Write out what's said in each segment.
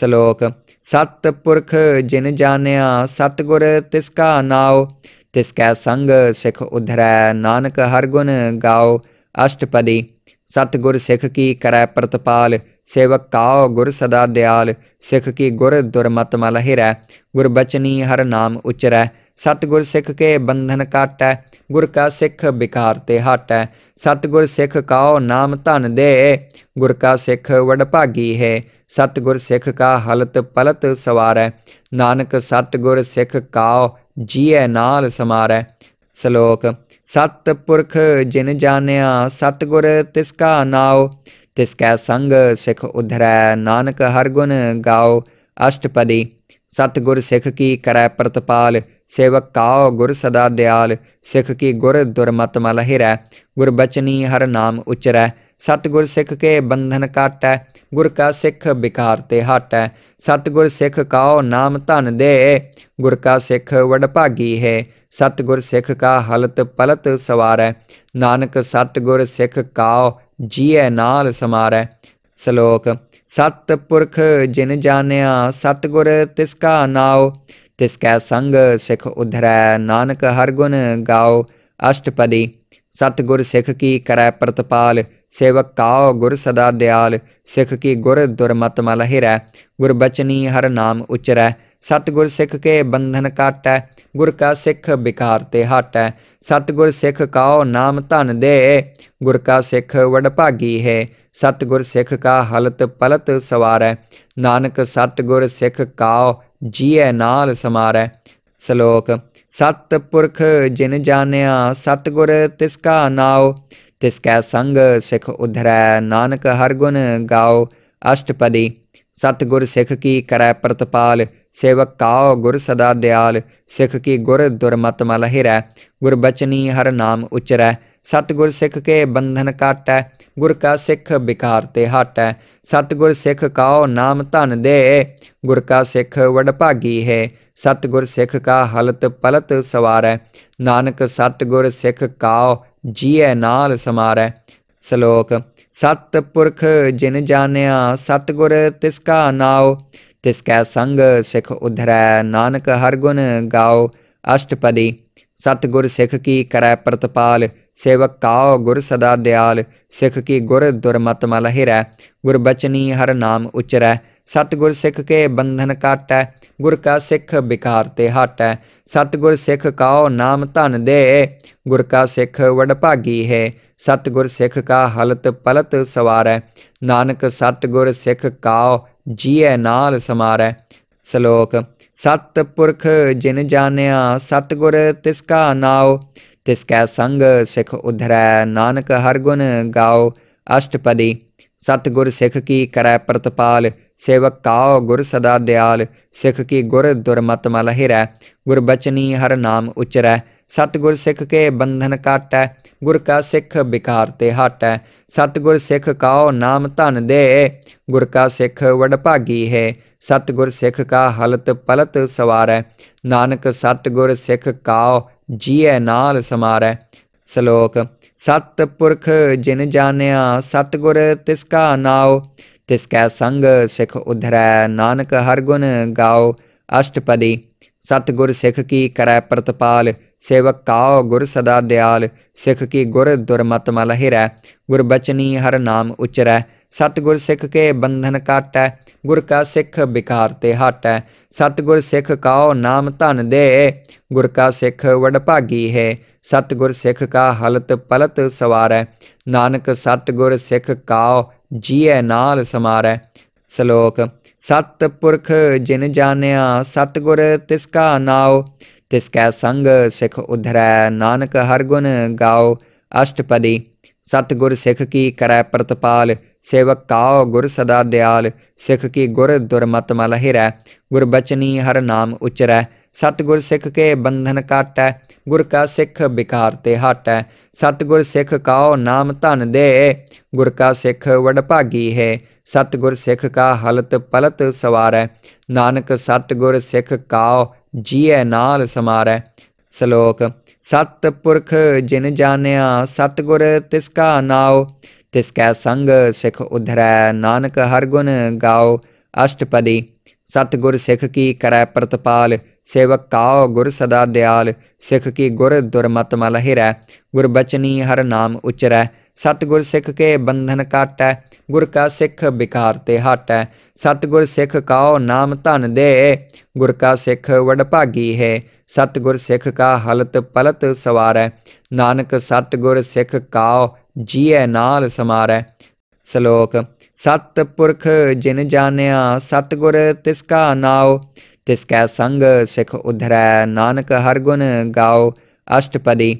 ਸ਼ਲੋਕ ਸਤ ਪੁਰਖ ਜਿਨ ਜਾਣਿਆ ਸਤ ਗੁਰ ਤਿਸ ਕਾ ਨਾਉ ਤਿਸ ਕੈ ਸੰਗ ਸਿਖ ਉਧਰੈ ਨਾਨਕ ਹਰ ਗੁਣ ਗਾਓ ਅਸ਼ਟਪਦੀ ਸਤ ਸਿਖ ਕੀ ਕਰੈ ਪ੍ਰਤਪਾਲ सेवक काओ गुर सदा दयाल सिख की गुर दुर्मत मल हिरै गुर बचनी हर नाम उचरै सतगुर सिख के बंधन काटै गुर का सिख बिकार ते हाटै सतगुर सिख काओ नाम धन दे गुर का सिख वडभागी है ਸਤਗੁਰ ਸਿੱਖ ਕਾ ਹਲਤ ਪਲਤ ਸਵਾਰੈ ਨਾਨਕ ਸਤਗੁਰ ਸਿੱਖ ਕਾ ਜੀਐ ਨਾਲ ਸਮਾਰੈ ਸ਼ਲੋਕ ਸਤ ਪੁਰਖ ਜਿਨ ਜਾਣਿਆ ਸਤਗੁਰ ਤਿਸ ਕਾ ਨਾਉ ਤਿਸ ਕੈ ਸੰਗ ਸਿਖ ਉਧਰੈ ਨਾਨਕ ਹਰ ਗੁਣ ਗਾਉ ਅਸ਼ਟਪਦੀ ਸਤਗੁਰ ਸਿੱਖ ਕੀ ਕਰੈ ਪ੍ਰਤਪਾਲ ਸੇਵਕ ਕਾਉ ਗੁਰ ਸਦਾ ਦਿਆਲ ਸਿੱਖ ਕੀ ਗੁਰ ਦੁਰਮਤ ਮਲ ਹਿਰੈ ਗੁਰ ਬਚਨੀ ਹਰ ਨਾਮ ਉਚਰੈ सतगुर सिख के बंधन काटै ਗੁਰ ਕਾ ਸਿੱਖ ਵਿਕਾਰ ਤੇ ਹਟੈ ਸਤਗੁਰ ਸਿੱਖ ਕਾਓ ਨਾਮ ਧਨ ਦੇ ਗੁਰ ਕਾ ਸਿੱਖ ਵਡਭਾਗੀ ਹੈ ਸਤਗੁਰ ਸਿੱਖ ਕਾ ਹਲਤ ਪਲਤ ਸਵਾਰੈ ਨਾਨਕ ਸਤਗੁਰ ਸਿੱਖ ਕਾਓ ਜੀਐ ਨਾਲ ਸਮਾਰੈ ਸ਼ਲੋਕ ਸਤ ਪੁਰਖ ਜਿਨ ਜਾਣਿਆ ਸਤਗੁਰ ਤਿਸ ਕਾ ਨਾਉ ਤਿਸ ਕੈ ਸੰਗ ਸਿੱਖ ਉਧਰੈ ਨਾਨਕ ਹਰ ਗੁਣ ਗਾਓ ਅਸ਼ਟਪਦੀ ਸਤਗੁਰ ਸਿੱਖ ਕੀ ਕਰੈ ਪ੍ਰਤਪਾਲ सेवक ताओ गुर सदा दयाल सिख की गुर दुर्मत मल हिरै ਹਰ ਨਾਮ ਉਚਰੈ ਸਤ ਸਤਗੁਰ ਸਿੱਖ ਕੇ ਬੰਧਨ ਕਾਟੈ ਗੁਰ ਕਾ ਸਿੱਖ ਵਿਕਾਰ ਤੇ ਹਟੈ ਸਤਗੁਰ ਸਿੱਖ ਕਾਉ ਨਾਮ ਧਨ ਦੇ ਗੁਰ ਕਾ ਸਿੱਖ ਵਡਭਾਗੀ ਹੈ ਸਤਗੁਰ ਸਿੱਖ ਕਾ ਹਲਤ ਪਲਤ ਸਵਾਰੈ ਨਾਨਕ ਸਤਗੁਰ ਸਿੱਖ ਕਾਉ ਜੀਐ ਨਾਲ ਸਮਾਰੈ ਸ਼ਲੋਕ ਸਤ ਪੁਰਖ ਜਿਨ ਜਾਣਿਆ ਸਤਗੁਰ ਤਿਸ ਕਾ ਨਾਉ ਤਿਸ ਕੈ ਸੰਗ ਸਿਖ ਉਧਰੈ ਨਾਨਕ ਹਰ ਗੁਣ ਗਾਓ ਅਸ਼ਟਪਦੀ ਸਤ ਗੁਰ ਸਿਖ ਕੀ ਕਰੈ ਪ੍ਰਤਪਾਲ ਸੇਵਕ ਕਾਉ ਗੁਰ ਸਦਾ ਦਿਆਲ ਸਿਖ ਕੀ ਗੁਰ ਦੁਰਮਤ ਮਲ ਹਿਰੈ ਗੁਰ ਬਚਨੀ ਹਰ ਨਾਮ ਉਚਰੈ ਸਤ ਗੁਰ ਸਿਖ ਕੇ ਬੰਧਨ ਕਾਟੈ ਗੁਰ ਕਾ ਸਿਖ ਬਿਕਾਰ ਤੇ ਹਟੈ ਸਤ ਗੁਰ ਸਿਖ ਕਾਉ ਨਾਮ ਧਨ ਦੇ ਗੁਰ ਕਾ ਸਿਖ ਵਡ ਭਾਗੀ ਹੈ ਸਤ ਗੁਰ ਸਿਖ ਕਾ ਹਲਤ ਪਲਤ ਸਵਾਰੈ ਨਾਨਕ ਸਤ ਗੁਰ ਸਿਖ ਕਾਉ ਜੀਐ ਨਾਲ ਸਮਾਰੈ ਸ਼ਲੋਕ ਸਤ ਪੁਰਖ ਜਿਨ ਜਾਣਿਆ ਸਤ ਗੁਰ ਤਿਸ ਕਾ ਨਾਉ ਤਿਸ ਕੈ ਸੰਗ ਸਿਖ ਉਧਰੈ ਨਾਨਕ ਹਰ ਗੁਣ ਗਾਓ ਅਸ਼ਟਪਦੀ ਸਤ ਗੁਰ ਸਿਖ ਕੀ ਕਰੈ ਪ੍ਰਤਪਾਲ सेवक काओ गुर सदा दयाल सिख की गुर दुर्मत मल हिरै गुरबचनी हर नाम उचरै सतगुर सिख के बंधन काटै गुर का सिख बिकार ते हाटै सतगुर सिख काओ नाम धन दे गुर का सिख वडभागी है सतगुर सिख का हलत पलत सवारै नानक सतगुर सिख काओ ਜੀਐ ਨਾਲ ਸਮਾਰੈ ਸ਼ਲੋਕ ਸਤ ਪੁਰਖ ਜਿਨ ਜਾਣਿਆ ਸਤਗੁਰ ਤਿਸ ਕਾ ਨਾਉ ਤਿਸ ਕੈ ਸੰਗ ਸਿਖ ਉਧਰੈ ਨਾਨਕ ਹਰ ਗੁਣ ਗਾਓ ਅਸ਼ਟਪਦੀ ਸਤਗੁਰ ਸਿਖ ਕੀ ਕਰੈ सेवक काओ गुर सदा दयाल सिख की गुर दुरमत मल हिरै गुरबचनी हर नाम उचरै सतगुर सिख के बंधन काटै गुर का सिख बिकार ते हाटै सतगुर सिख काओ नाम धन दे गुर का सिख वडभागी है सतगुर सिख का हलत पलत सवार नानक सतगुर सिख काओ जिए नाल समारै श्लोक सत पुरख जिन जानिया सतगुर तिसका नाओ ਤਿਸ ਕੈ ਸੰਗ ਸਿਖ ਉਧਰੈ ਨਾਨਕ ਹਰ ਗੁਣ ਗਾਓ ਅਸ਼ਟਪਦੀ ਸਤ ਗੁਰ ਸਿਖ ਕੀ ਕਰੈ ਪ੍ਰਤਪਾਲ ਸੇਵਕ ਕਾਉ ਗੁਰ ਸਦਾ ਦਿਆਲ ਸਿਖ ਕੀ ਗੁਰ ਦੁਰਮਤ ਮਲ ਹਿਰੈ ਗੁਰ ਬਚਨੀ ਹਰ ਨਾਮ ਉਚਰੈ ਸਤ ਗੁਰ ਸਿਖ ਕੇ ਬੰਧਨ ਕਾਟੈ ਗੁਰ ਕਾ ਸਿਖ ਬਿਕਾਰ ਤੇ ਹਟੈ ਸਤ ਗੁਰ ਸਿਖ ਕਾਉ ਨਾਮ ਧਨ ਦੇ ਗੁਰ ਕਾ ਸਿਖ ਵਡ ਭਾਗੀ ਹੈ ਸਤ ਗੁਰ ਸਿਖ ਕਾ ਹਲਤ ਪਲਤ ਸਵਾਰੈ ਨਾਨਕ ਸਤ ਗੁਰ ਸਿਖ ਕਾਉ ਜੀਐ ਨਾਲ ਸਮਾਰੈ ਸ਼ਲੋਕ ਸਤ ਪੁਰਖ ਜਿਨ ਜਾਣਿਆ ਸਤ ਗੁਰ ਤਿਸ ਕਾ ਨਾਉ ਤਿਸ ਕੈ ਸੰਗ ਸਿਖ ਉਧਰੈ ਨਾਨਕ ਹਰ ਗੁਣ ਗਾਉ ਅਸ਼ਟਪਦੀ ਸਤ ਗੁਰ ਸਿਖ ਕੀ ਕਰੈ ਪ੍ਰਤਪਾਲ ਸੇਵਕ ਕਾਉ ਗੁਰ ਸਦਾ ਦਿਆਲ ਸਿਖ ਕੀ ਗੁਰ ਦੁਰਮਤ ਮਲ ਹਿਰੈ ਗੁਰ ਬਚਨੀ ਹਰ ਨਾਮ ਉਚਰੈ सतगुर सिख के बंधन काटै गुर का सिख बिकार ते हाटै सतगुर सिख काओ नाम धन दे गुर का सिख वडभागी है सतगुर सिख का हलत पलत सवारै नानक सतगुर सिख काओ ਜੀਐ ਨਾਲ ਸਮਾਰੈ ਸ਼ਲੋਕ ਸਤ ਪੁਰਖ ਜਿਨ ਜਾਣਿਆ ਸਤਗੁਰ ਤਿਸ ਕਾ ਨਾਉ ਤਿਸ ਕੈ ਸੰਗ ਸਿਖ ਉਧਰੈ ਨਾਨਕ ਹਰ ਗੁਣ ਗਾਓ ਅਸ਼ਟਪਦੀ ਸਤਗੁਰ ਸਿਖ ਕੀ ਕਰੈ सेवक काओ गुर सदा दयाल सिख की गुर दुरमत मल हिरै गुरबचनी हर नाम उचरै सतगुर सिख के बंधन काटै गुर का सिख बिकार ते हटै सतगुर सिख काओ नाम धन दे गुर का सिख वडभागी है सतगुर सिख का हलत पलत सवार नानक सतगुर सिख काओ ਜੀਐ ਨਾਲ ਸਮਾਰੈ ਸ਼ਲੋਕ ਸਤ ਪੁਰਖ ਜਿਨ ਜਾਣਿਆ ਸਤਗੁਰ ਤਿਸ ਕਾ ਤਿਸ ਕੈ ਸੰਗ ਸਿਖ ਉਧਰੈ ਨਾਨਕ ਹਰ ਗੁਣ ਗਾਉ ਅਸ਼ਟਪਦੀ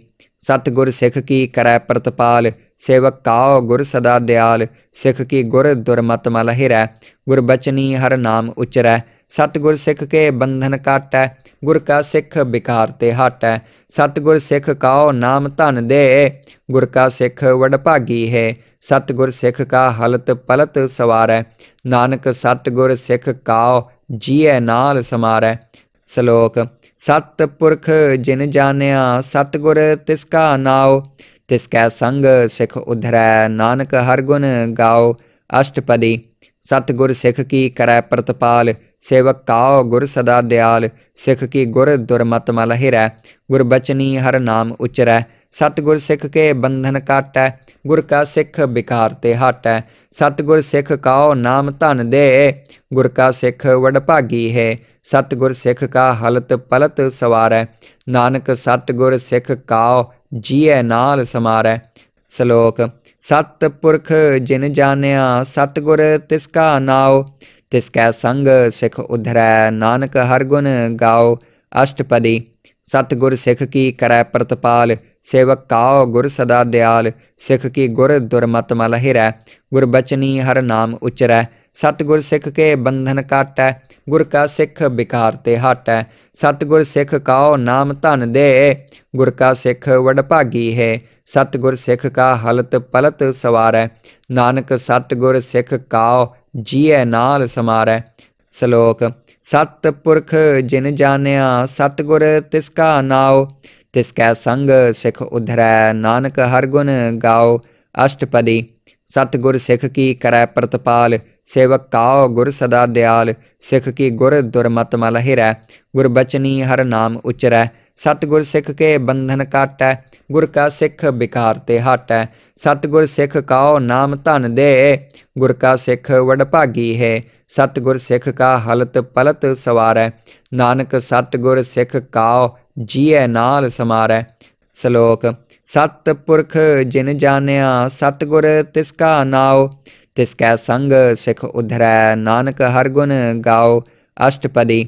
ਸਤਗੁਰ ਸਿਖ ਕੀ ਕਰੈ ਪ੍ਰਤਪਾਲ ਸੇਵਕ ਕਾਉ ਗੁਰ ਸਦਾ ਦਿਆਲ ਸਿਖ ਕੀ ਗੁਰ ਦੁਰਮਤ ਮਲ ਹਿਰੈ ਗੁਰ ਬਚਨੀ ਹਰ ਨਾਮ ਉਚਰੈ ਸਤਗੁਰ ਸਿੱਖ ਕੇ ਬੰਧਨ ਕਾਟੈ ਗੁਰ ਕਾ ਸਿੱਖ ਵਿਕਾਰ ਤੇ ਹਟੈ ਸਤਗੁਰ ਸਿੱਖ ਕਾਉ ਨਾਮ ਧਨ ਦੇ ਗੁਰ ਕਾ ਸਿੱਖ ਵਡਭਾਗੀ ਹੈ ਸਤਗੁਰ ਸਿੱਖ ਕਾ ਹਲਤ ਪਲਤ ਸਵਾਰੈ ਨਾਨਕ ਸਤਗੁਰ ਸਿੱਖ ਕਾਉ ਜੀਐ ਨਾਲ ਸਮਾਰੈ ਸ਼ਲੋਕ ਸਤ ਪੁਰਖ ਜਿਨ ਜਾਣਿਆ ਸਤ ਗੁਰ ਤਿਸ ਕਾ ਨਾਉ ਤਿਸ ਕੈ ਸੰਗ ਸਿਖ ਉਧਰੈ ਨਾਨਕ ਹਰ ਗੁਣ ਗਾਉ ਅਸ਼ਟਪਦੀ ਸਤ ਗੁਰ ਸਿਖ ਕੀ ਕਰੈ ਪ੍ਰਤਪਾਲ ਸੇਵਕ ਕਾਉ ਗੁਰ ਸਦਾ ਦਿਆਲ ਸਿਖ ਕੀ ਗੁਰ ਦੁਰਮਤ ਮਲ ਹਿਰੈ ਗੁਰ ਬਚਨੀ ਹਰ ਨਾਮ ਉਚਰੈ ਸਤ ਗੁਰ ਸਿਖ ਕੇ ਬੰਧਨ ਕਾਟੈ ਗੁਰ ਕਾ ਸਿਖ ਬਿਕਾਰ ਤੇ ਹਟੈ ਸਤਗੁਰ ਸਿੱਖ ਕਾਓ ਨਾਮ ਧਨ ਦੇ ਗੁਰ ਕਾ ਸਿੱਖ ਵਡ ਭਾਗੀ ਹੈ ਸਤਗੁਰ ਸਿੱਖ ਕਾ ਹਲਤ ਪਲਤ ਸਵਾਰੈ ਨਾਨਕ ਸਤਗੁਰ ਸਿੱਖ ਕਾਓ ਜੀਐ ਨਾਲ ਸਮਾਰੈ ਸ਼ਲੋਕ ਸਤ ਪੁਰਖ ਜਿਨ ਜਾਣਿਆ ਸਤਗੁਰ ਤਿਸ ਕਾ ਨਾਉ ਤਿਸ ਕੈ ਸੰਗ ਸਿੱਖ ਉਧਰੈ ਨਾਨਕ ਹਰ ਗੁਣ ਗਾਓ ਅਸ਼ਟਪਦੀ ਸਤਗੁਰ ਸਿੱਖ ਕੀ ਕਰੈ ਪ੍ਰਤਪਾਲ ਸੇਵਕ ਕਾਓ ਗੁਰ ਸਦਾ ਦਿਆਲ सिख की गुर दुर्मत मल हिरै गुरबचनी हर नाम उचरै सतगुर सिख के बंधन है गुर का सिख बिकार ते हटै सतगुर सिख काओ नाम धन दे गुर का सिख वडभागी है सतगुर सिख का हलत पलत सवारै नानक सतगुर सिख काओ जीए नाल समारै ਸ਼ਲੋਕ ਸਤ सत ਜਿਨ ਜਾਣਿਆ ਸਤਗੁਰ ਤਿਸ ਕਾ ਨਾਉ तिसकै संग सिख उधरै नानक हर गुण गाओ अष्टपदी सतगुर सिख की करै प्रतपाल सेवक काओ गुर सदा दयाल सिख की गुर दुर्मत मल हिरै गुरबचनी हर नाम उचरै सतगुर सिख के बंधन काटै गुर का सिख बिकार ते हाटै सतगुर सिख काओ नाम धन दे गुर का सिख वडभागी है सतगुर सिख का हलत पलत सवार नानक सतगुर सिख काओ ਜੀਐ ਨਾਲ ਸਮਾਰੈ ਸ਼ਲੋਕ ਸਤ ਪੁਰਖ ਜਿਨ ਜਾਣਿਆ ਸਤ ਗੁਰ ਤਿਸ ਕਾ ਨਾਉ ਤਿਸ ਕੈ ਸੰਗ ਸਿਖ ਉਧਰੈ ਨਾਨਕ ਹਰ ਗੁਣ ਗਾਉ ਅਸ਼ਟਪਦੀ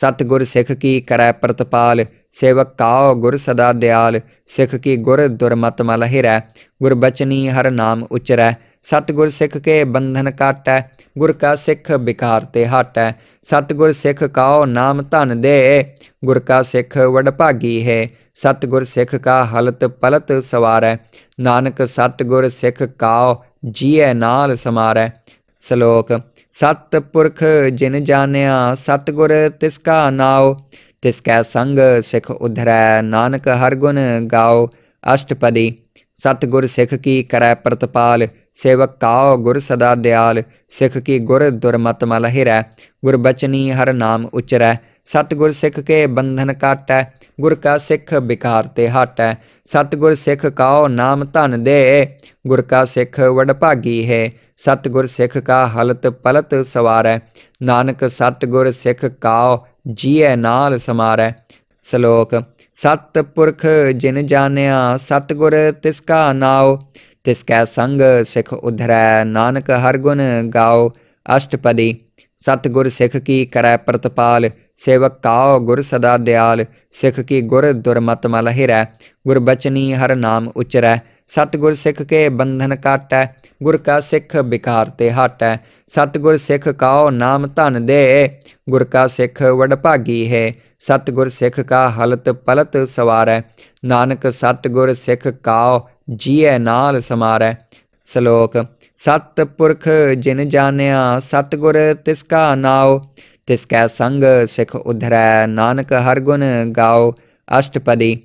ਸਤ ਗੁਰ ਸਿਖ ਕੀ ਕਰੈ ਪ੍ਰਤਪਾਲ ਸੇਵਕ ਕਾਉ ਗੁਰ ਸਦਾ ਦਿਆਲ ਸਿਖ ਕੀ ਗੁਰ ਦੁਰਮਤ ਮਲ ਹਿਰੈ ਗੁਰ ਬਚਨੀ ਹਰ ਨਾਮ ਉਚਰੈ सतगुर सिख के बंधन काटै ਗੁਰ ਕਾ ਸਿੱਖ ਵਿਕਾਰ ਤੇ ਹਟੈ ਸਤਗੁਰ ਸਿੱਖ ਕਾਓ ਨਾਮ ਧਨ ਦੇ ਗੁਰ ਕਾ ਸਿੱਖ ਵਡਭਾਗੀ ਹੈ ਸਤਗੁਰ ਸਿੱਖ ਕਾ ਹਲਤ ਪਲਤ ਸਵਾਰੈ ਨਾਨਕ ਸਤਗੁਰ ਸਿੱਖ ਕਾਓ ਜੀਐ ਨਾਲ ਸਮਾਰੈ ਸ਼ਲੋਕ ਸਤ ਪੁਰਖ ਜਿਨ ਜਾਣਿਆ ਸਤਗੁਰ ਤਿਸ ਕਾ ਨਾਉ ਤਿਸ ਕੈ ਸੰਗ ਸਿੱਖ ਉਧਰੈ ਨਾਨਕ ਹਰ ਗੁਣ ਗਾਓ ਅਸ਼ਟਪਦੀ सतगुर सिख की करੈ प्रतपाल सेवक काओ गुर सदा दयाल सिख की गुर दुर्मत मल गुरबचनी हर नाम उचरै सतगुर सिख के बंधन काटै गुर का सिख बिकार ते हटै सतगुर सिख काओ नाम धन दे गुर का सिख वडभागी है सतगुर सिख का हलत पलत सवारै नानक सतगुर सिख काओ जिए नाल समारै ਸ਼ਲੋਕ ਸਤ ਪੁਰਖ ਜਿਨ ਜਾਣਿਆ ਸਤਗੁਰ ਤਿਸ ਕਾ ਨਾਉ ਤਿਸ ਕੈ ਸੰਗ ਸਿਖ ਉਧਰੈ ਨਾਨਕ ਹਰ ਗੁਣ ਗਾਉ ਅਸ਼ਟਪਦੀ ਸਤਗੁਰ ਸਿਖ ਕੀ ਕਰੈ ਪ੍ਰਤਪਾਲ ਸੇਵਕ ਕਾਉ ਗੁਰ ਸਦਾ ਦਿਆਲ ਸਿਖ ਕੀ ਗੁਰ ਦੁਰਮਤ ਮਲ ਹਿਰੈ ਗੁਰ ਬਚਨੀ ਹਰ ਨਾਮ ਉਚਰੈ ਸਤਗੁਰ ਸਿੱਖ ਕੇ ਬੰਧਨ ਕਾਟੈ ਗੁਰ ਕਾ ਸਿੱਖ ਵਿਕਾਰ ਤੇ ਹਟੈ ਸਤਗੁਰ ਸਿੱਖ ਕਾਉ ਨਾਮ ਧਨ ਦੇ ਗੁਰ ਕਾ ਸਿੱਖ ਵਡਭਾਗੀ ਹੈ ਸਤਗੁਰ ਸਿੱਖ ਕਾ ਹਲਤ ਪਲਤ ਸਵਾਰੈ ਨਾਨਕ ਸਤਗੁਰ ਸਿੱਖ ਕਾ ਜੀਐ ਨਾਲ ਸਮਾਰੈ ਸ਼ਲੋਕ ਸਤ ਪੁਰਖ ਜਿਨ ਜਾਣਿਆ ਸਤਗੁਰ ਤਿਸ ਕਾ ਨਾਉ ਤਿਸ ਕੈ ਸੰਗ ਸਿੱਖ ਉਧਰੈ ਨਾਨਕ ਹਰ ਗੁਣ ਗਾਉ ਅਸ਼ਟਪਦੀ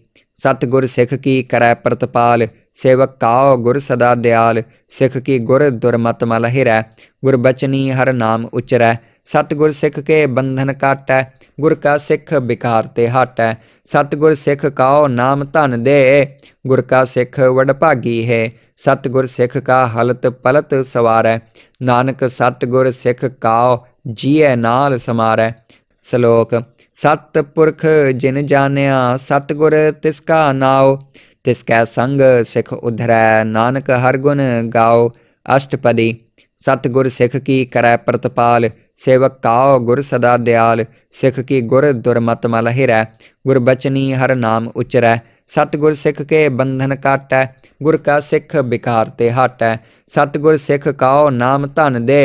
ਸਤਗੁਰ ਸਿੱਖ ਕੀ ਕਰੈ ਪ੍ਰਤਪਾਲ ਸੇਵਕ ਕਾਉ ਗੁਰ ਸਦਾ ਦਿਆਲ ਸਿੱਖ ਕੀ ਗੁਰ ਦੁਰਮਤ ਮਲ ਹਿਰੈ ਗੁਰ ਬਚਨੀ ਹਰ ਨਾਮ ਉਚਰੈ सतगुर सिख के बंधन काटै गुर का सिख बिकार ते हाटै सतगुर सिख काओ नाम धन दे गुर का सिख वडभागी है सतगुर सिख का हलत पलत सवारै नानक सतगुर सिख काओ ਜੀਐ ਨਾਲ ਸਮਾਰੈ ਸ਼ਲੋਕ ਸਤ ਪੁਰਖ ਜਿਨ ਜਾਣਿਆ ਸਤਗੁਰ ਤਿਸ ਕਾ ਨਾਉ ਤਿਸ ਕੈ ਸੰਗ ਸਿਖ ਉਧਰੈ ਨਾਨਕ ਹਰ ਗੁਣ ਗਾਓ सतगुर सिख की करय प्रतपाल सेवक काओ गुर सदा दयाल सिख की गुर दुर्मत मल गुरबचनी हर नाम उचरै सतगुर सिख के बंधन काटै गुर का सिख बिकार ते हाटै सतगुर सिख काओ नाम धन दे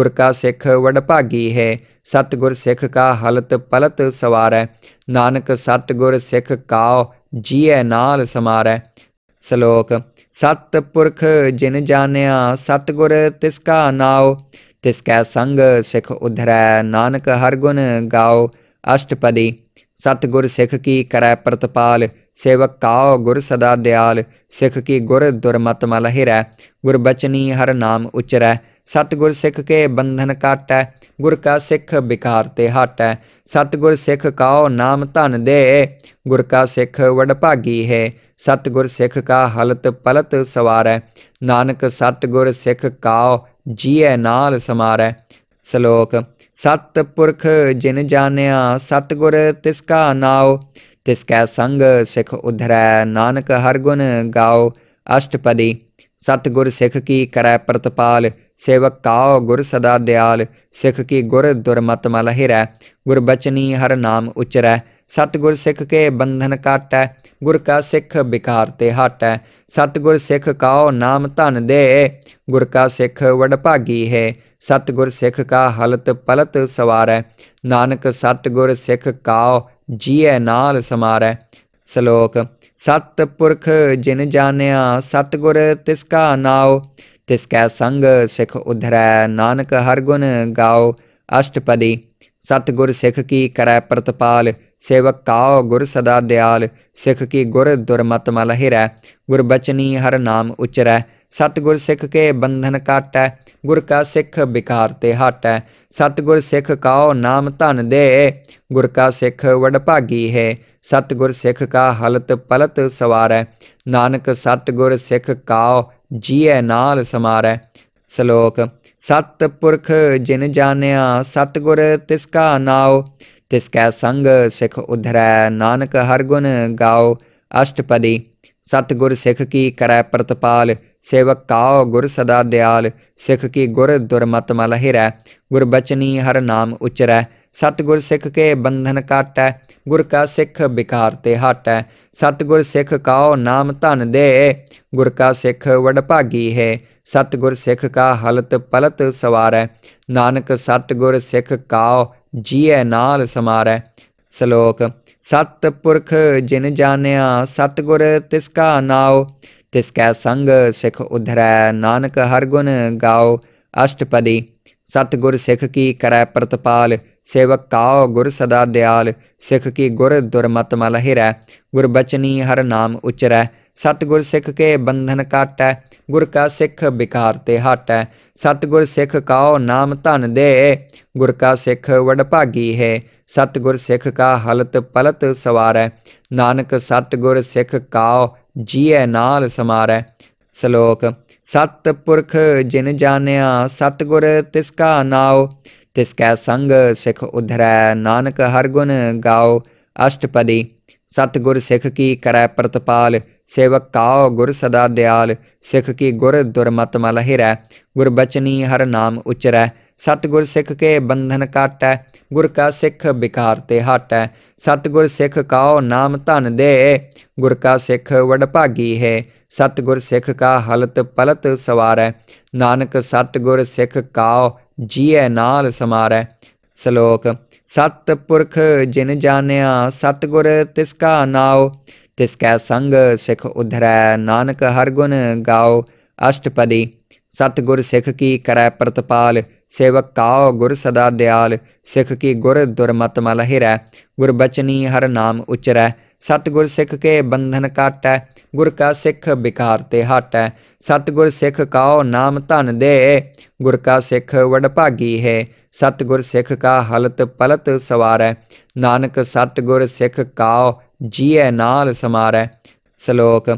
गुर का सिख वडभागी है सतगुर सिख का हलत पलत सवारै नानक सतगुर सिख काओ जिए नाल समारै ਸ਼ਲੋਕ सत पुरख जिन ਜਾਣਿਆ ਸਤਗੁਰ ਤਿਸ ਕਾ ਨਾਉ ਤਿਸ ਕੈ ਸੰਗ ਸਿਖ ਉਧਰੈ ਨਾਨਕ ਹਰ ਗੁਣ ਗਾਓ ਅਸ਼ਟਪਦੀ ਸਤਗੁਰ ਸਿਖ ਕੀ सेवक काओ गुर सदा दयाल सिख की गुर दुरमत मल गुरबचनी हर नाम उचरै सतगुर सिख के बंधन काटै गुर का सिख बिकार ते हाटै सतगुर सिख काओ नाम धन दे गुर का सिख वडभागी है ਸਤਗੁਰ ਸਿੱਖ ਕਾ ਹਲਤ ਪਲਤ ਸਵਾਰੈ ਨਾਨਕ ਸਤਗੁਰ ਸਿੱਖ ਕਾ ਜੀਐ ਨਾਲ ਸਮਾਰੈ ਸ਼ਲੋਕ ਸਤ ਪੁਰਖ ਜਿਨ ਜਾਣਿਆ ਸਤਗੁਰ ਤਿਸ ਕਾ ਨਾਉ ਤਿਸ ਕੈ ਸੰਗ ਸਿੱਖ ਉਧਰੈ ਨਾਨਕ ਹਰ ਗੁਣ ਗਾਉ ਅਸ਼ਟਪਦੀ ਸਤਗੁਰ ਸਿੱਖ ਕੀ ਕਰੈ ਪ੍ਰਤਪਾਲ ਸੇਵਕ ਕਾਉ ਗੁਰ ਸਦਾ ਦਿਆਲ ਸਿੱਖ ਕੀ ਗੁਰ ਦੁਰਮਤ ਮਲਹਿਰੈ ਗੁਰ ਬਚਨੀ ਹਰ ਨਾਮ ਉਚਰੈ सतगुर सिख के बंधन है गुर का सिख बिकार ते हाटै सतगुर सिख काओ नाम धन दे गुर का सिख वडभागी है सतगुर सिख का हलत पलत सवारै नानक सतगुर सिख काओ ਜੀਐ ਨਾਲ ਸਮਾਰੈ ਸ਼ਲੋਕ ਸਤ ਪੁਰਖ ਜਿਨ ਜਾਣਿਆ ਸਤ ਗੁਰ ਤਿਸ ਕਾ ਨਾਉ ਤਿਸ ਕੈ ਸੰਗ ਸਿਖ ਉਧਰੈ ਨਾਨਕ ਹਰ ਗੁਣ ਗਾਓ ਅਸ਼ਟਪਦੀ ਸਤ ਗੁਰ ਸਿਖ सेवक काओ गुर सदा दयाल सिख की गुर दुर्मत मल हिरै गुरबचनी हर नाम उचरै सतगुर सिख के बंधन काटै गुर का सिख बिकार ते हाटै सतगुर सिख काओ नाम धन दे गुर का सिख वडभागी है सतगुर सिख का हलत पलत सवार नानक सतगुर सिख काओ जीए नाल समारै ਸ਼ਲੋਕ ਸਤ ਪੁਰਖ ਜਿਨ ਜਾਣਿਆ ਸਤਗੁਰ ਤਿਸ ਕਾ ਤਿਸ ਕੈ ਸੰਗ ਸਿਖ ਉਧਰੈ ਨਾਨਕ ਹਰ ਗੁਣ ਗਾਓ ਅਸ਼ਟਪਦੀ ਸਤਗੁਰ ਸਿਖ ਕੀ ਕਰੈ ਪ੍ਰਤਪਾਲ ਸੇਵਕ ਕਾਉ ਗੁਰ ਸਦਾ ਦਿਆਲ ਸਿਖ ਕੀ ਗੁਰ ਦੁਰਮਤ ਮਲ ਹਿਰੈ ਗੁਰ ਬਚਨੀ ਹਰ ਨਾਮ ਉਚਰੈ ਸਤਗੁਰ ਸਿੱਖ ਕੇ ਬੰਧਨ ਕਾਟੈ ਗੁਰ ਕਾ ਸਿੱਖ ਵਿਕਾਰ ਤੇ ਹਟੈ ਸਤਗੁਰ ਸਿੱਖ ਕਾਉ ਨਾਮ ਧਨ ਦੇ ਗੁਰ ਕਾ ਸਿੱਖ ਵਡਭਾਗੀ ਹੈ ਸਤਗੁਰ ਸਿੱਖ ਕਾ ਹਲਤ ਪਲਤ ਸਵਾਰੈ ਨਾਨਕ ਸਤਗੁਰ ਸਿੱਖ ਕਾਉ ਜੀਐ ਨਾਲ ਸਮਾਰੈ ਸ਼ਲੋਕ ਸਤ ਪੁਰਖ ਜਿਨ ਜਾਣਿਆ ਸਤ ਗੁਰ ਤਿਸ ਕਾ ਨਾਉ ਤਿਸ ਕੈ ਸੰਗ ਸਿਖ ਉਧਰੈ ਨਾਨਕ ਹਰ ਗੁਣ ਗਾਉ ਅਸ਼ਟਪਦੀ ਸਤ ਗੁਰ ਸਿਖ ਕੀ ਕਰੈ ਪ੍ਰਤਪਾਲ ਸੇਵਕ ਕਾਉ ਗੁਰ ਸਦਾ ਦਿਆਲ ਸਿਖ ਕੀ ਗੁਰ ਦੁਰਮਤ ਮਲ ਹਿਰੈ ਗੁਰ ਬਚਨੀ ਹਰ ਨਾਮ ਉਚਰੈ सतगुर सिख के बंधन काटै गुर का सिख बिकार ते हाटै सतगुर सिख काओ नाम धन दे गुर का सिख वडभागी है सतगुर सिख का हलत पलत सवारै नानक सतगुर सिख काओ जीए नाल समारै ਸ਼ਲੋਕ ਸਤ ਪੁਰਖ ਜਿਨ ਜਾਣਿਆ ਸਤਗੁਰ ਤਿਸ ਕਾ ਨਾਉ ਤਿਸ ਕੈ ਸੰਗ ਸਿਖ ਉਧਰੈ ਨਾਨਕ ਹਰ ਗੁਣ ਗਾਓ ਅਸ਼ਟਪਦੀ ਸਤਗੁਰ ਸਿਖ ਕੀ ਕਰੈ सेवक ताओ गुर सदा दयाल सिख की गुर दुर्मत मल हिरै ਹਰ ਨਾਮ ਉਚਰੈ उचरै ਸਤਗੁਰ ਸਿੱਖ ਕੇ ਬੰਧਨ ਕਾਟੈ ਗੁਰ ਕਾ ਸਿੱਖ ਵਿਕਾਰ ਤੇ ਹਟੈ ਸਤਗੁਰ ਸਿੱਖ ਕਾਉ ਨਾਮ ਧਨ ਦੇ ਗੁਰ ਕਾ ਸਿੱਖ ਵਡਭਾਗੀ ਹੈ ਸਤਗੁਰ ਸਿੱਖ ਕਾ ਹਲਤ ਪਲਤ ਸਵਾਰੈ ਨਾਨਕ ਸਤਗੁਰ ਸਿੱਖ ਕਾਉ ਜੀਐ ਨਾਲ ਸਮਾਰੈ ਸ਼ਲੋਕ ਸਤ ਪੁਰਖ ਜਿਨ ਜਾਣਿਆ ਸਤਗੁਰ ਤਿਸ ਕਾ ਨਾਉ तिसकै संग सिख उधरै नानक हर गुण गाओ अष्टपदी सतगुर सिख की करै प्रतपाल सेवक काओ गुर सदा दयाल सिख की गुर दुर्मत मल हिरै गुरबचनी हर नाम उचरै सतगुर सिख के बंधन काटै गुर का सिख बिकार ते हटै सतगुर सिख काओ नाम धन दे गुर का सिख वडभागी है सतगुर सिख का हलत पलत सवार नानक सतगुर सिख काओ ਜੀਐ ਨਾਲ ਸਮਾਰੈ ਸ਼ਲੋਕ